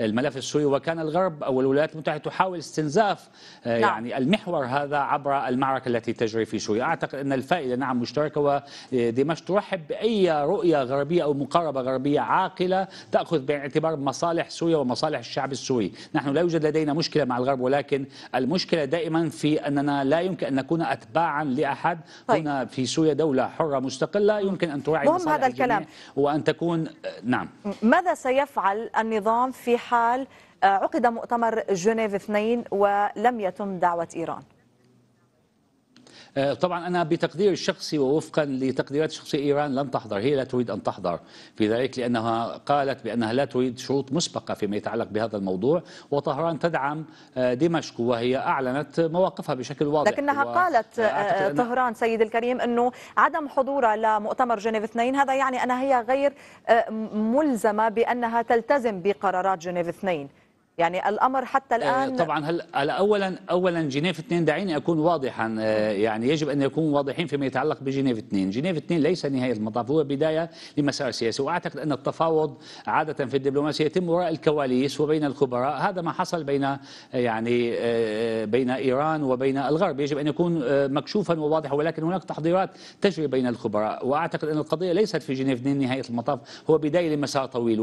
الملف السوري وكان الغرب او الولايات المتحده تحاول استنزاف آه، نعم. يعني المحور هذا عبر المعركه التي تجري في سوريا، اعتقد ان الفائده نعم مشتركه ودمشق ترحب باي رؤيه غربيه او مقاربه غربيه عاقله تاخذ بعين الاعتبار مصالح سوريا ومصالح الشعب السوري، نحن لا يوجد لدينا مشكله مع الغرب ولكن المشكله دائما في اننا لا يمكن ان نكون اتباعا لاحد، طيب. هنا في سوريا دوله حره مستقله يمكن ان تراعي مهم هذا الكلام وان تكون آه، نعم نعم ماذا سيفعل النظام في حال آه، عقد مؤتمر جنيف 2 ولم يتم دعوة إيران؟ آه، طبعا أنا بتقديري الشخصي ووفقا لتقديرات شخصية إيران لن تحضر هي لا تريد أن تحضر في ذلك لأنها قالت بأنها لا تريد شروط مسبقة فيما يتعلق بهذا الموضوع وطهران تدعم آه، دمشق وهي أعلنت مواقفها بشكل واضح لكنها قالت آه، طهران سيد الكريم أنه عدم حضورها لمؤتمر جنيف 2 هذا يعني أنها هي غير ملزمة بأنها تلتزم بقرارات جنيف 2 يعني الأمر حتى آه، الآن طبعا هلا أولا أولا جنيف 2 دعيني أكون واضحا آه، يعني يجب أن نكون واضحين فيما يتعلق بجنيف 2 جنيف 2 ليس نهاية المطاف هو بداية لمسار سياسي وأعتقد أن التفاوض عادة في الدبلوماسية يتم وراء الكواليس وبين الخبراء هذا ما حصل بين آه، يعني بين إيران وبين الغرب يجب أن يكون مكشوفا وواضحا ولكن هناك تحضيرات تجري بين الخبراء وأعتقد أن القضية ليست في جنيف 2 نهاية المطاف هو بداية لمسار طويل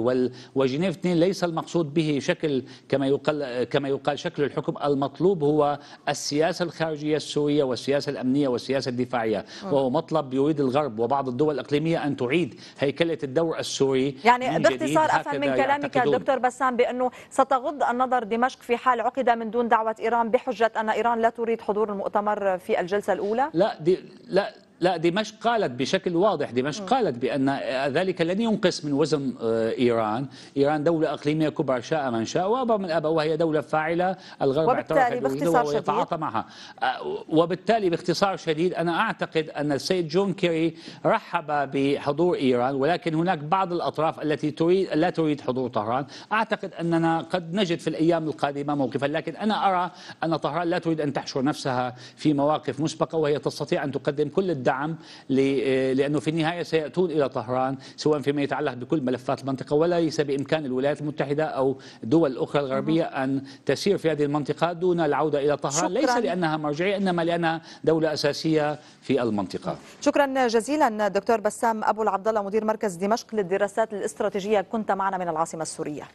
وجنيف 2 ليس المقصود به شكل كما يقال كما يقال شكل الحكم المطلوب هو السياسه الخارجيه السوريه والسياسه الامنيه والسياسه الدفاعيه آه. وهو مطلب يريد الغرب وبعض الدول الاقليميه ان تعيد هيكله الدور السوري يعني باختصار افهم من كلامك دكتور بسام بانه ستغض النظر دمشق في حال عقد من دون دعوه ايران بحجه ان ايران لا تريد حضور المؤتمر في الجلسه الاولى لا دي لا لا دمشق قالت بشكل واضح دمشق قالت بأن ذلك لن ينقص من وزن آه، إيران إيران دولة إقليمية كبرى شاء من شاء وأبى من أبى وهي دولة فاعلة الغرب وبالتالي باختصار شديد ويتعاطى معها آه، وبالتالي باختصار شديد أنا أعتقد أن السيد جون كيري رحب بحضور إيران ولكن هناك بعض الأطراف التي تريد لا تريد حضور طهران أعتقد أننا قد نجد في الأيام القادمة موقفا لكن أنا أرى أن طهران لا تريد أن تحشر نفسها في مواقف مسبقة وهي تستطيع أن تقدم كل الدعم الدعم آه، لأنه في النهاية سيأتون إلى طهران سواء فيما يتعلق بكل ملفات المنطقة وليس بإمكان الولايات المتحدة أو دول الأخرى الغربية أن تسير في هذه المنطقة دون العودة إلى طهران شكرا. ليس لأنها مرجعية إنما لأنها دولة أساسية في المنطقة شكرا جزيلا دكتور بسام أبو العبد الله مدير مركز دمشق للدراسات الاستراتيجية كنت معنا من العاصمة السورية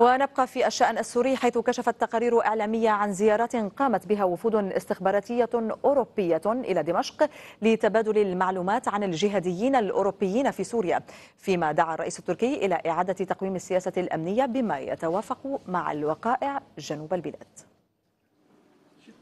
ونبقى في الشأن السوري حيث كشفت تقارير إعلامية عن زيارات قامت بها وفود استخباراتية أوروبية إلى دمشق لتبادل المعلومات عن الجهاديين الأوروبيين في سوريا فيما دعا الرئيس التركي إلى إعادة تقويم السياسة الأمنية بما يتوافق مع الوقائع جنوب البلاد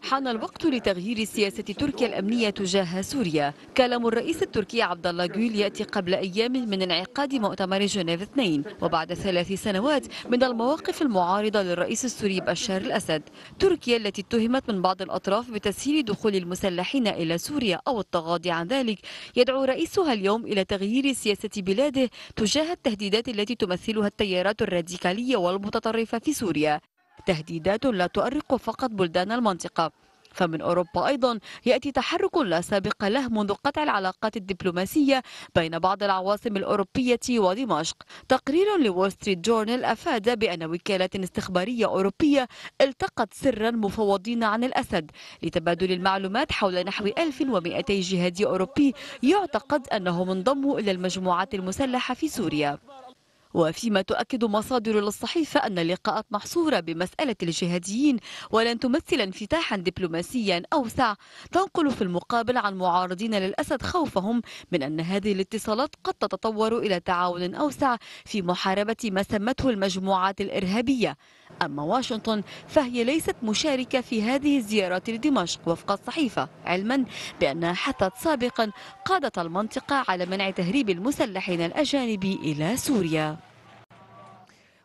حان الوقت لتغيير سياسة تركيا الأمنية تجاه سوريا كلام الرئيس التركي عبد الله جويل يأتي قبل أيام من انعقاد مؤتمر جنيف 2 وبعد ثلاث سنوات من المواقف المعارضة للرئيس السوري بشار الأسد تركيا التي اتهمت من بعض الأطراف بتسهيل دخول المسلحين إلى سوريا أو التغاضي عن ذلك يدعو رئيسها اليوم إلى تغيير سياسة بلاده تجاه التهديدات التي تمثلها التيارات الراديكالية والمتطرفة في سوريا تهديدات لا تؤرق فقط بلدان المنطقة فمن أوروبا أيضا يأتي تحرك لا سابق له منذ قطع العلاقات الدبلوماسية بين بعض العواصم الأوروبية ودمشق تقرير لول ستريت جورنال أفاد بأن وكالات استخبارية أوروبية التقت سرا مفوضين عن الأسد لتبادل المعلومات حول نحو 1200 جهادي أوروبي يعتقد أنهم انضموا إلى المجموعات المسلحة في سوريا وفيما تؤكد مصادر للصحيفة أن اللقاءات محصورة بمسألة الجهاديين ولن تمثل انفتاحا دبلوماسيا أوسع تنقل في المقابل عن معارضين للأسد خوفهم من أن هذه الاتصالات قد تتطور إلى تعاون أوسع في محاربة ما سمته المجموعات الإرهابية أما واشنطن فهي ليست مشاركة في هذه الزيارات لدمشق وفق الصحيفة علما بأنها حثت سابقا قادة المنطقة على منع تهريب المسلحين الأجانب إلى سوريا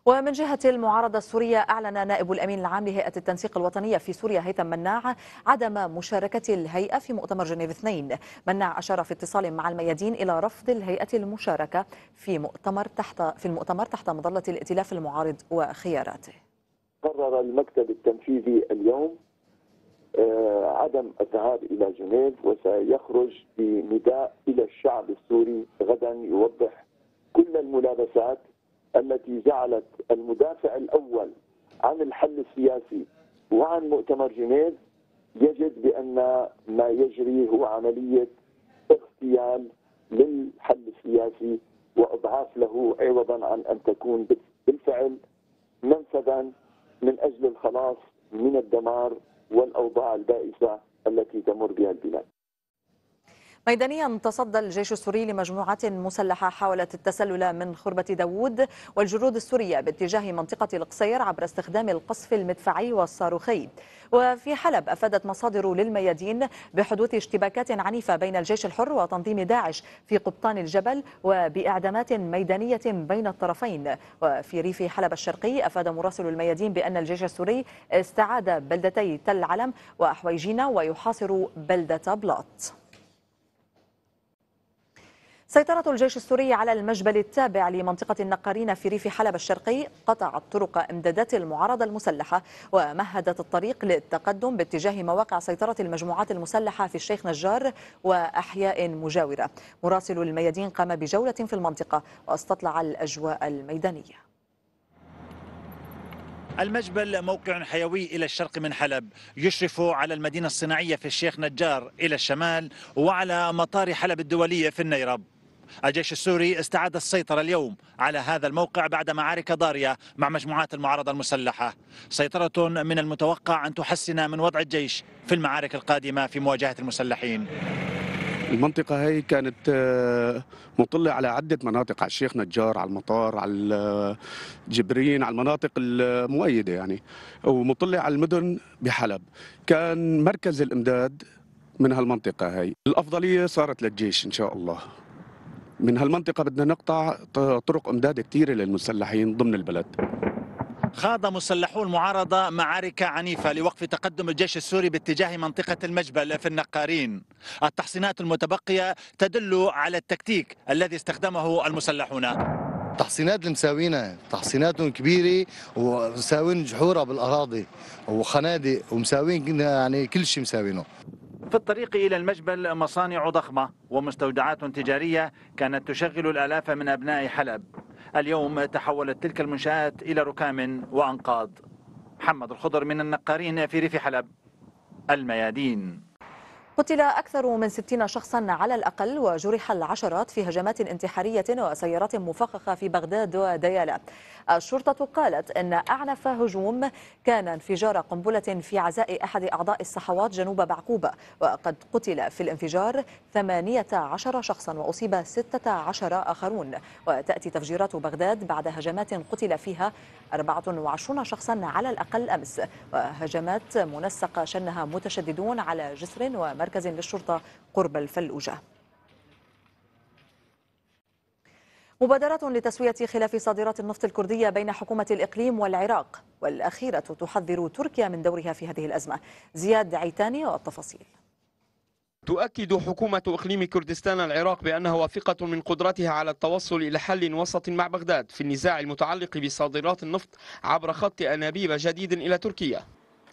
ومن جهة المعارضة السورية أعلن نائب الأمين العام لهيئة التنسيق الوطنية في سوريا هيثم مناع عدم مشاركة الهيئة في مؤتمر جنيف 2 مناع أشار في اتصال مع الميادين إلى رفض الهيئة المشاركة في مؤتمر تحت في المؤتمر تحت مظلة الائتلاف المعارض وخياراته قرر المكتب التنفيذي اليوم آه، عدم الذهاب الى جنيف وسيخرج بنداء الى الشعب السوري غدا يوضح كل الملابسات التي جعلت المدافع الاول عن الحل السياسي وعن مؤتمر جنيف يجد بان ما يجري هو عمليه اغتيال للحل السياسي واضعاف له عوضا عن ان تكون بالفعل منفذا من اجل الخلاص من الدمار والاوضاع البائسه التي تمر بها البلاد. ميدانيا تصدى الجيش السوري لمجموعة مسلحة حاولت التسلل من خربة داوود والجنود السورية باتجاه منطقة القصير عبر استخدام القصف المدفعي والصاروخي وفي حلب أفادت مصادر للميادين بحدوث اشتباكات عنيفة بين الجيش الحر وتنظيم داعش في قبطان الجبل وبإعدامات ميدانية بين الطرفين وفي ريف حلب الشرقي أفاد مراسل الميادين بأن الجيش السوري استعاد بلدتي تل علم وحويجينا ويحاصر بلدة بلاط سيطرة الجيش السوري على المجبل التابع لمنطقة النقارين في ريف حلب الشرقي قطعت طرق إمدادات المعارضة المسلحة ومهدت الطريق للتقدم باتجاه مواقع سيطرة المجموعات المسلحة في الشيخ نجار وأحياء مجاورة مراسل الميادين قام بجولة في المنطقة واستطلع الأجواء الميدانية المجبل موقع حيوي إلى الشرق من حلب يشرف على المدينة الصناعية في الشيخ نجار إلى الشمال وعلى مطار حلب الدولية في النيرب الجيش السوري استعاد السيطرة اليوم على هذا الموقع بعد معارك ضارية مع مجموعات المعارضة المسلحة سيطرة من المتوقع أن تحسن من وضع الجيش في المعارك القادمة في مواجهة المسلحين المنطقة هي كانت آه، مطلة على عدة مناطق على الشيخ نجار على المطار على آه، جبرين على المناطق المؤيدة يعني ومطلة على المدن بحلب كان مركز الإمداد من هالمنطقة هاي الأفضلية صارت للجيش إن شاء الله من هالمنطقة بدنا نقطع طرق إمداد كثيرة للمسلحين ضمن البلد خاض مسلحو المعارضة معارك عنيفة لوقف تقدم الجيش السوري باتجاه منطقة المجبل في النقارين التحصينات المتبقية تدل على التكتيك الذي استخدمه المسلحون تحصينات المساوينة تحصيناتهم كبيرة ومساوين جحورة بالأراضي وخنادق ومساوين يعني كل شيء مساوينه في الطريق إلى المجبل مصانع ضخمة ومستودعات تجارية كانت تشغل الآلاف من أبناء حلب اليوم تحولت تلك المنشآت إلى ركام وأنقاض محمد الخضر من النقارين في ريف حلب الميادين قتل أكثر من 60 شخصا على الأقل وجرح العشرات في هجمات انتحارية وسيارات مفخخة في بغداد وديالا الشرطة قالت أن أعنف هجوم كان انفجار قنبلة في عزاء أحد أعضاء الصحوات جنوب بعقوبة وقد قتل في الانفجار 18 شخصا وأصيب 16 آخرون وتأتي تفجيرات بغداد بعد هجمات قتل فيها 24 شخصا على الأقل أمس وهجمات منسقة شنها متشددون على جسر ومدينة مركز للشرطة قرب الفلوجة مبادرة لتسوية خلاف صادرات النفط الكردية بين حكومة الإقليم والعراق والأخيرة تحذر تركيا من دورها في هذه الأزمة زياد عيتاني والتفاصيل تؤكد حكومة إقليم كردستان العراق بأنها واثقة من قدرتها على التوصل إلى حل وسط مع بغداد في النزاع المتعلق بصادرات النفط عبر خط أنابيب جديد إلى تركيا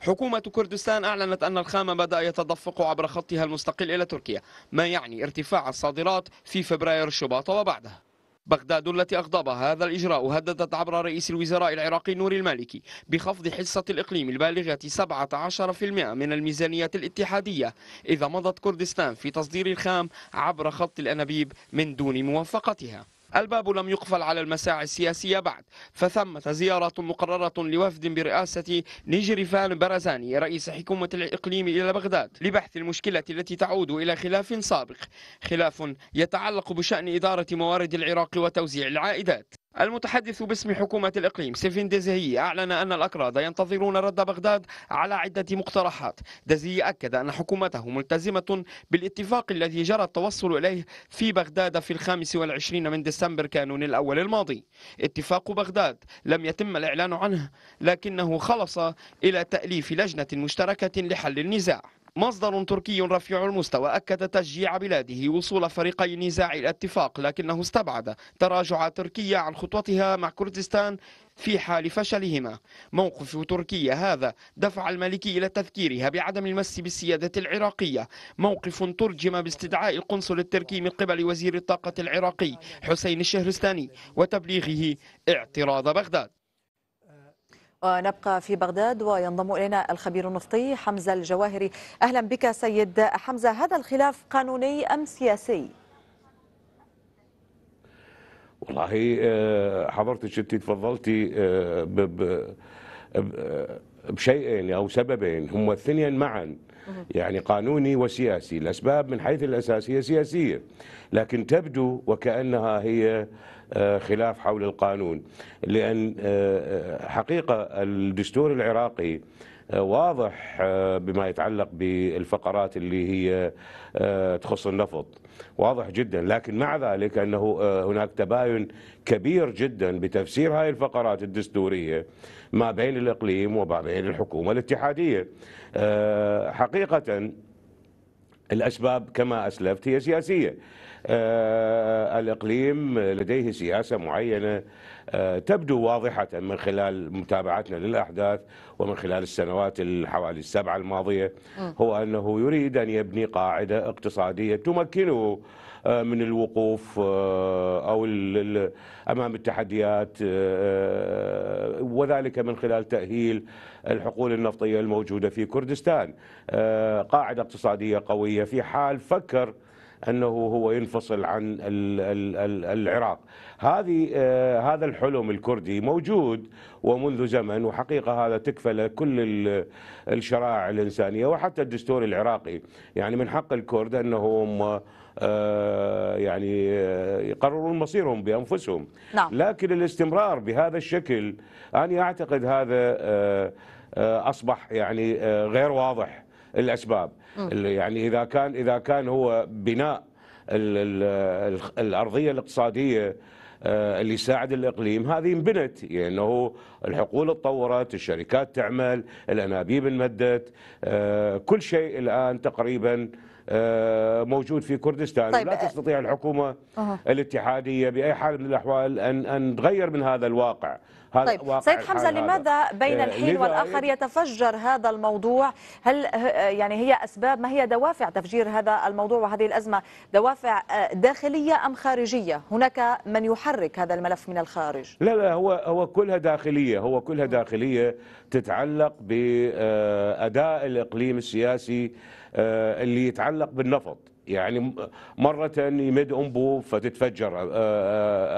حكومة كردستان أعلنت أن الخام بدأ يتدفق عبر خطها المستقل إلى تركيا ما يعني ارتفاع الصادرات في فبراير شباط وبعدها بغداد التي أغضبها هذا الإجراء هددت عبر رئيس الوزراء العراقي نور المالكي بخفض حصة الإقليم البالغة 17% من الميزانية الاتحادية إذا مضت كردستان في تصدير الخام عبر خط الأنابيب من دون موافقتها الباب لم يقفل على المساعي السياسية بعد فثمة زيارة مقررة لوفد برئاسة نيجريفان فان برزاني رئيس حكومة الإقليم إلى بغداد لبحث المشكلة التي تعود إلى خلاف سابق خلاف يتعلق بشأن إدارة موارد العراق وتوزيع العائدات المتحدث باسم حكومة الإقليم سيفين ديزهي أعلن أن الأكراد ينتظرون رد بغداد على عدة مقترحات ديزهي أكد أن حكومته ملتزمة بالاتفاق الذي جرى التوصل إليه في بغداد في الخامس والعشرين من ديسمبر كانون الأول الماضي اتفاق بغداد لم يتم الإعلان عنه لكنه خلص إلى تأليف لجنة مشتركة لحل النزاع مصدر تركي رفيع المستوى أكد تشجيع بلاده وصول فريقي نزاع الاتفاق لكنه استبعد تراجع تركيا عن خطوتها مع كردستان في حال فشلهما موقف تركيا هذا دفع المالكي إلى تذكيرها بعدم المس بالسيادة العراقية موقف ترجم باستدعاء القنصل التركي من قبل وزير الطاقة العراقي حسين الشهرستاني وتبليغه اعتراض بغداد ونبقى في بغداد وينضم إلينا الخبير النفطي حمزة الجواهري أهلا بك سيد حمزة هذا الخلاف قانوني أم سياسي؟ والله آه، حضرتك انت تفضلتي آه، آه، بشيئين او سببين هما الثنين معا يعني قانوني وسياسي الاسباب من حيث الاساس هي سياسيه لكن تبدو وكانها هي آه، خلاف حول القانون لأن آه، آه، حقيقة الدستور العراقي واضح بما يتعلق بالفقرات اللي هي تخص النفط واضح جدا لكن مع ذلك أنه هناك تباين كبير جدا بتفسير هذه الفقرات الدستورية ما بين الإقليم وما بين الحكومة الاتحادية حقيقة الأسباب كما أسلفت هي سياسية آه، الإقليم لديه سياسة معينة آه، تبدو واضحة من خلال متابعتنا للأحداث ومن خلال السنوات حوالي السبعة الماضية هو أنه يريد أن يبني قاعدة اقتصادية تمكنه آه، من الوقوف أو أمام التحديات وذلك من خلال تأهيل الحقول النفطية الموجودة في كردستان قاعدة اقتصادية قوية في حال فكر انه هو ينفصل عن العراق هذه آه، هذا الحلم الكردي موجود ومنذ زمن وحقيقه هذا تكفل كل الشرائع الانسانيه وحتى الدستور العراقي يعني من حق الكرد انهم آه، يعني آه، يقررون مصيرهم بانفسهم نعم. لكن الاستمرار بهذا الشكل انا اعتقد هذا اصبح يعني غير واضح الاسباب اللي يعني اذا كان اذا كان هو بناء الارضيه الاقتصاديه آه، اللي يساعد الاقليم هذه انبنت لانه يعني الحقول تطورت، الشركات تعمل، الانابيب انمدت، آه، كل شيء الان تقريبا آه، موجود في كردستان طيب. لا تستطيع الحكومه الاتحاديه باي حال من الاحوال ان ان تغير من هذا الواقع طيب سيد حمزه لماذا بين آه، الحين والاخر يتفجر هذا الموضوع هل آه، يعني هي اسباب ما هي دوافع تفجير هذا الموضوع وهذه الازمه دوافع آه، داخليه ام خارجيه هناك من يحرك هذا الملف من الخارج لا لا هو هو كلها داخليه هو كلها داخليه تتعلق باداء الاقليم السياسي اللي يتعلق بالنفط يعني مرة يمد أنبو فتتفجر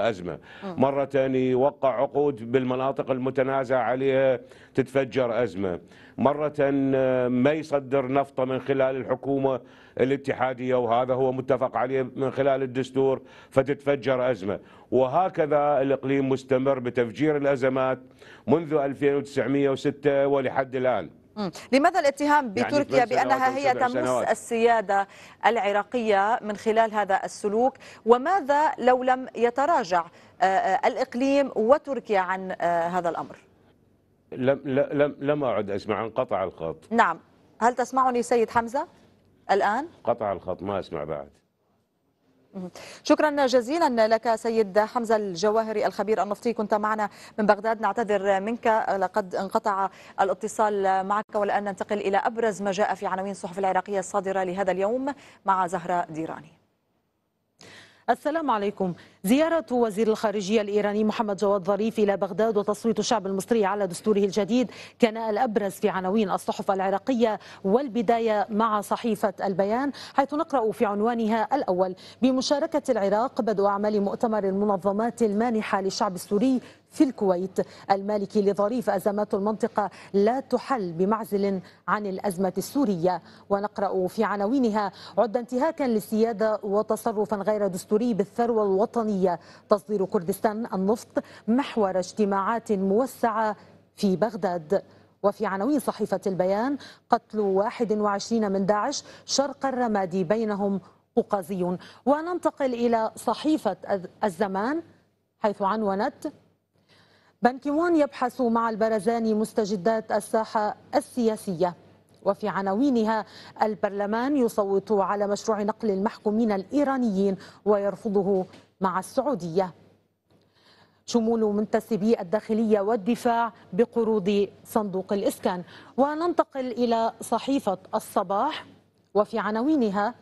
أزمة آه. مرة يوقع عقود بالمناطق المتنازع عليها تتفجر أزمة مرة آه، ما يصدر نفطة من خلال الحكومة الاتحادية وهذا هو متفق عليه من خلال الدستور فتتفجر أزمة وهكذا الإقليم مستمر بتفجير الأزمات منذ 1906 ولحد الآن لماذا الاتهام يعني بتركيا يعني بأنها هي تمس السيادة العراقية من خلال هذا السلوك وماذا لو لم يتراجع آه، آه، الإقليم وتركيا عن آه، هذا الأمر لم, لم, لم أعد أسمع انقطع الخط نعم هل تسمعني سيد حمزة الآن قطع الخط ما أسمع بعد شكرا جزيلا لك سيد حمزة الجواهري الخبير النفطي كنت معنا من بغداد نعتذر منك لقد انقطع الاتصال معك والآن ننتقل إلى أبرز ما جاء في عناوين الصحف العراقية الصادرة لهذا اليوم مع زهرة ديراني السلام عليكم زيارة وزير الخارجية الإيراني محمد جواد ظريف إلى بغداد وتصويت الشعب المصري على دستوره الجديد كان الأبرز في عناوين الصحف العراقية والبداية مع صحيفة البيان حيث نقرأ في عنوانها الأول بمشاركة العراق بدء أعمال مؤتمر المنظمات المانحة للشعب السوري في الكويت المالكي لظريف أزمات المنطقة لا تحل بمعزل عن الأزمة السورية ونقرأ في عناوينها عد انتهاكا للسيادة وتصرفا غير دستوري بالثروة الوطنية تصدير كردستان النفط محور اجتماعات موسعة في بغداد وفي عناوين صحيفة البيان قتل 21 من داعش شرق الرمادي بينهم قوقازي وننتقل إلى صحيفة الزمان حيث عنونت بنكيمون يبحث مع البرزاني مستجدات الساحة السياسية وفي عناوينها البرلمان يصوت على مشروع نقل المحكومين الإيرانيين ويرفضه مع السعودية شمول منتسبي الداخلية والدفاع بقروض صندوق الإسكان وننتقل إلى صحيفة الصباح وفي عناوينها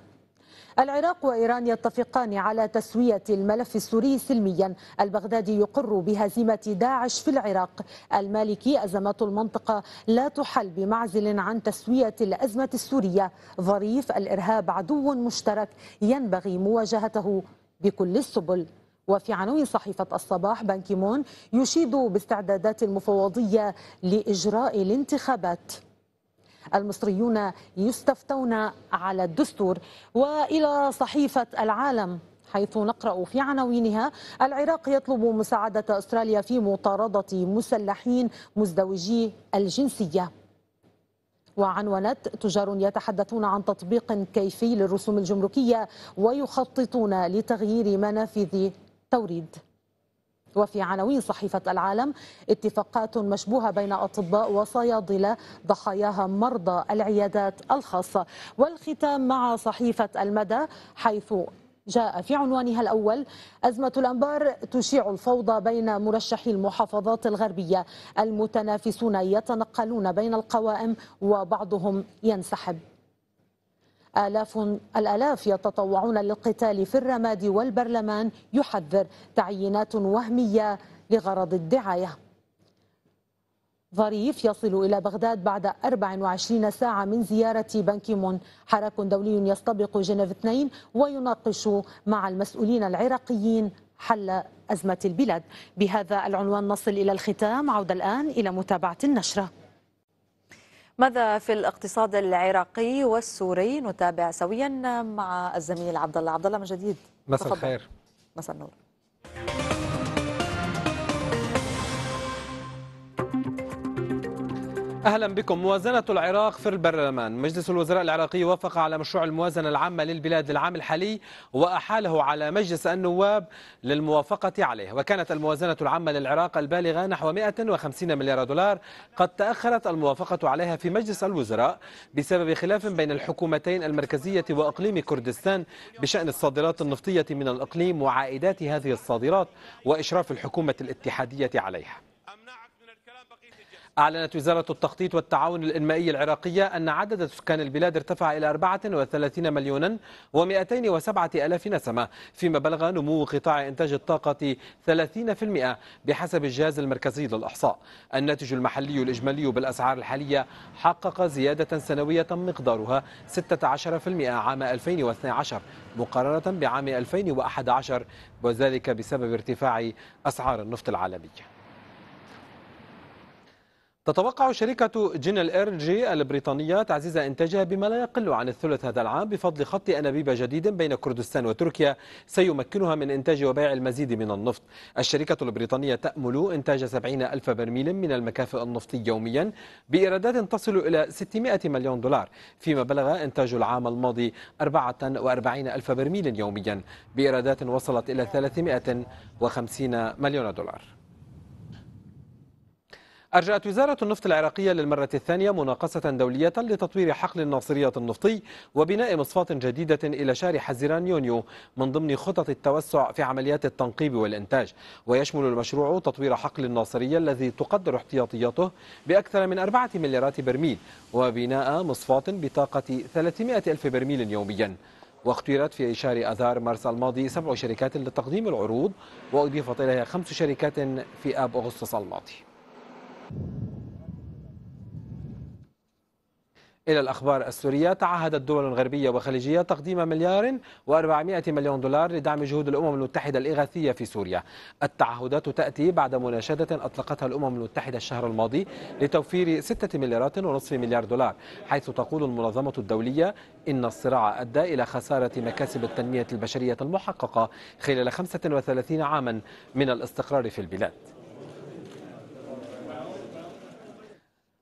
العراق وإيران يتفقان على تسوية الملف السوري سلميا البغدادي يقر بهزيمة داعش في العراق المالكي أزمات المنطقة لا تحل بمعزل عن تسوية الأزمة السورية ظريف الإرهاب عدو مشترك ينبغي مواجهته بكل السبل وفي عنوان صحيفة الصباح بانكيمون يشيد باستعدادات المفوضية لإجراء الانتخابات المصريون يستفتون على الدستور والى صحيفه العالم حيث نقرا في عناوينها العراق يطلب مساعده استراليا في مطارده مسلحين مزدوجي الجنسيه وعنونت تجار يتحدثون عن تطبيق كيفي للرسوم الجمركيه ويخططون لتغيير منافذ توريد وفي عناوين صحيفة العالم اتفاقات مشبوهة بين أطباء وصيادلة ضحاياها مرضى العيادات الخاصة والختام مع صحيفة المدى حيث جاء في عنوانها الأول أزمة الأنبار تشيع الفوضى بين مرشحي المحافظات الغربية المتنافسون يتنقلون بين القوائم وبعضهم ينسحب آلاف الآلاف يتطوعون للقتال في الرماد والبرلمان يحذر تعيينات وهمية لغرض الدعاية ظريف يصل إلى بغداد بعد 24 ساعة من زيارة بنكيمون حراك دولي يستبق جنيف 2 ويناقش مع المسؤولين العراقيين حل أزمة البلاد بهذا العنوان نصل إلى الختام عودة الآن إلى متابعة النشرة ماذا في الاقتصاد العراقي والسوري نتابع سويا مع الزميل عبد الله عبد الله من جديد مساء الخير مساء النور أهلا بكم موازنة العراق في البرلمان مجلس الوزراء العراقي وافق على مشروع الموازنة العامة للبلاد للعام الحالي وأحاله على مجلس النواب للموافقة عليه وكانت الموازنة العامة للعراق البالغة نحو 150 مليار دولار قد تأخرت الموافقة عليها في مجلس الوزراء بسبب خلاف بين الحكومتين المركزية وأقليم كردستان بشأن الصادرات النفطية من الأقليم وعائدات هذه الصادرات وإشراف الحكومة الاتحادية عليها أعلنت وزارة التخطيط والتعاون الإنمائي العراقية أن عدد سكان البلاد ارتفع إلى 34 مليونا و207 ألاف نسمة فيما بلغ نمو قطاع إنتاج الطاقة 30% بحسب الجهاز المركزي للإحصاء الناتج المحلي الإجمالي بالأسعار الحالية حقق زيادة سنوية مقدارها 16% عام 2012 مقارنة بعام 2011 وذلك بسبب ارتفاع أسعار النفط العالمية تتوقع شركة جينل إيرجي البريطانية تعزيز إنتاجها بما لا يقل عن الثلث هذا العام بفضل خط أنابيب جديد بين كردستان وتركيا سيمكنها من إنتاج وبيع المزيد من النفط الشركة البريطانية تأمل إنتاج 70 ألف برميل من المكافئ النفطي يوميا بإيرادات تصل إلى 600 مليون دولار فيما بلغ إنتاج العام الماضي 44 ألف برميل يوميا بإيرادات وصلت إلى 350 مليون دولار أرجعت وزارة النفط العراقية للمرة الثانية مناقصة دولية لتطوير حقل الناصرية النفطي وبناء مصفاة جديدة إلى شهر حزيران يونيو من ضمن خطط التوسع في عمليات التنقيب والإنتاج ويشمل المشروع تطوير حقل الناصرية الذي تقدر احتياطياته بأكثر من أربعة مليارات برميل وبناء مصفاة بطاقة 300 ألف برميل يومياً واختيرت في شهر أذار مارس الماضي سبع شركات لتقديم العروض وأضيفت إليها خمس شركات في آب أغسطس الماضي إلى الأخبار السورية تعهدت الدول الغربية وخليجية تقديم مليار و400 مليون دولار لدعم جهود الأمم المتحدة الإغاثية في سوريا التعهدات تأتي بعد مناشدة أطلقتها الأمم المتحدة الشهر الماضي لتوفير 6 مليارات ونصف مليار دولار حيث تقول المنظمة الدولية إن الصراع أدى إلى خسارة مكاسب التنمية البشرية المحققة خلال 35 عاما من الاستقرار في البلاد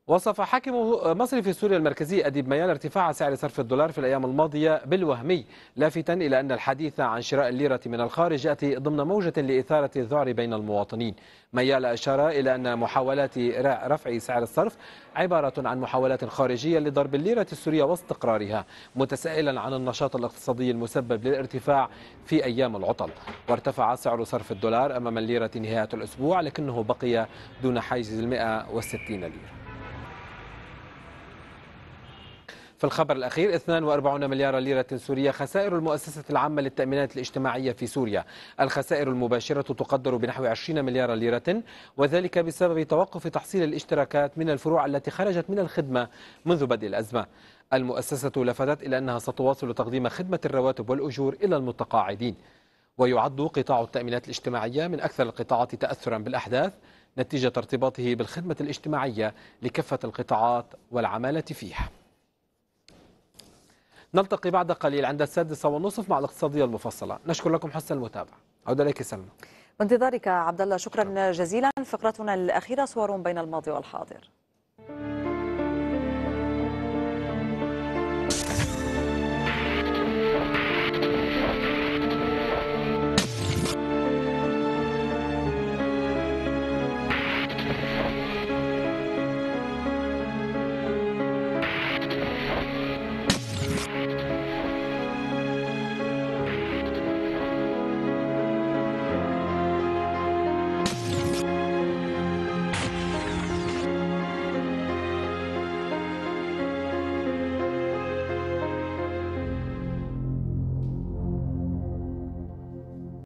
وصف حاكم مصر في سوريا المركزي أديب ميان ارتفاع سعر صرف الدولار في الأيام الماضية بالوهمي لافتا إلى أن الحديث عن شراء الليرة من الخارج يأتي ضمن موجة لإثارة الذعر بين المواطنين ميال أشار إلى أن محاولات رفع سعر الصرف عبارة عن محاولات خارجية لضرب الليرة السورية واستقرارها متسائلا عن النشاط الاقتصادي المسبب للارتفاع في أيام العطل وارتفع سعر صرف الدولار أمام الليرة نهاية الأسبوع لكنه بقي دون حيز المئة وستين ليرة في الخبر الأخير 42 مليار ليرة سورية خسائر المؤسسة العامة للتأمينات الاجتماعية في سوريا الخسائر المباشرة تقدر بنحو 20 مليار ليرة وذلك بسبب توقف تحصيل الاشتراكات من الفروع التي خرجت من الخدمة منذ بدء الأزمة المؤسسة لفتت إلى أنها ستواصل تقديم خدمة الرواتب والأجور إلى المتقاعدين ويعد قطاع التأمينات الاجتماعية من أكثر القطاعات تأثرا بالأحداث نتيجة ارتباطه بالخدمة الاجتماعية لكافة القطاعات والعمالة فيها نلتقي بعد قليل عند السادسة والنصف مع الاقتصادية المفصلة نشكر لكم حسن المتابعة عودة إليك سلمى بانتظارك عبد الله شكرا جزيلا فقرتنا الأخيرة صور بين الماضي والحاضر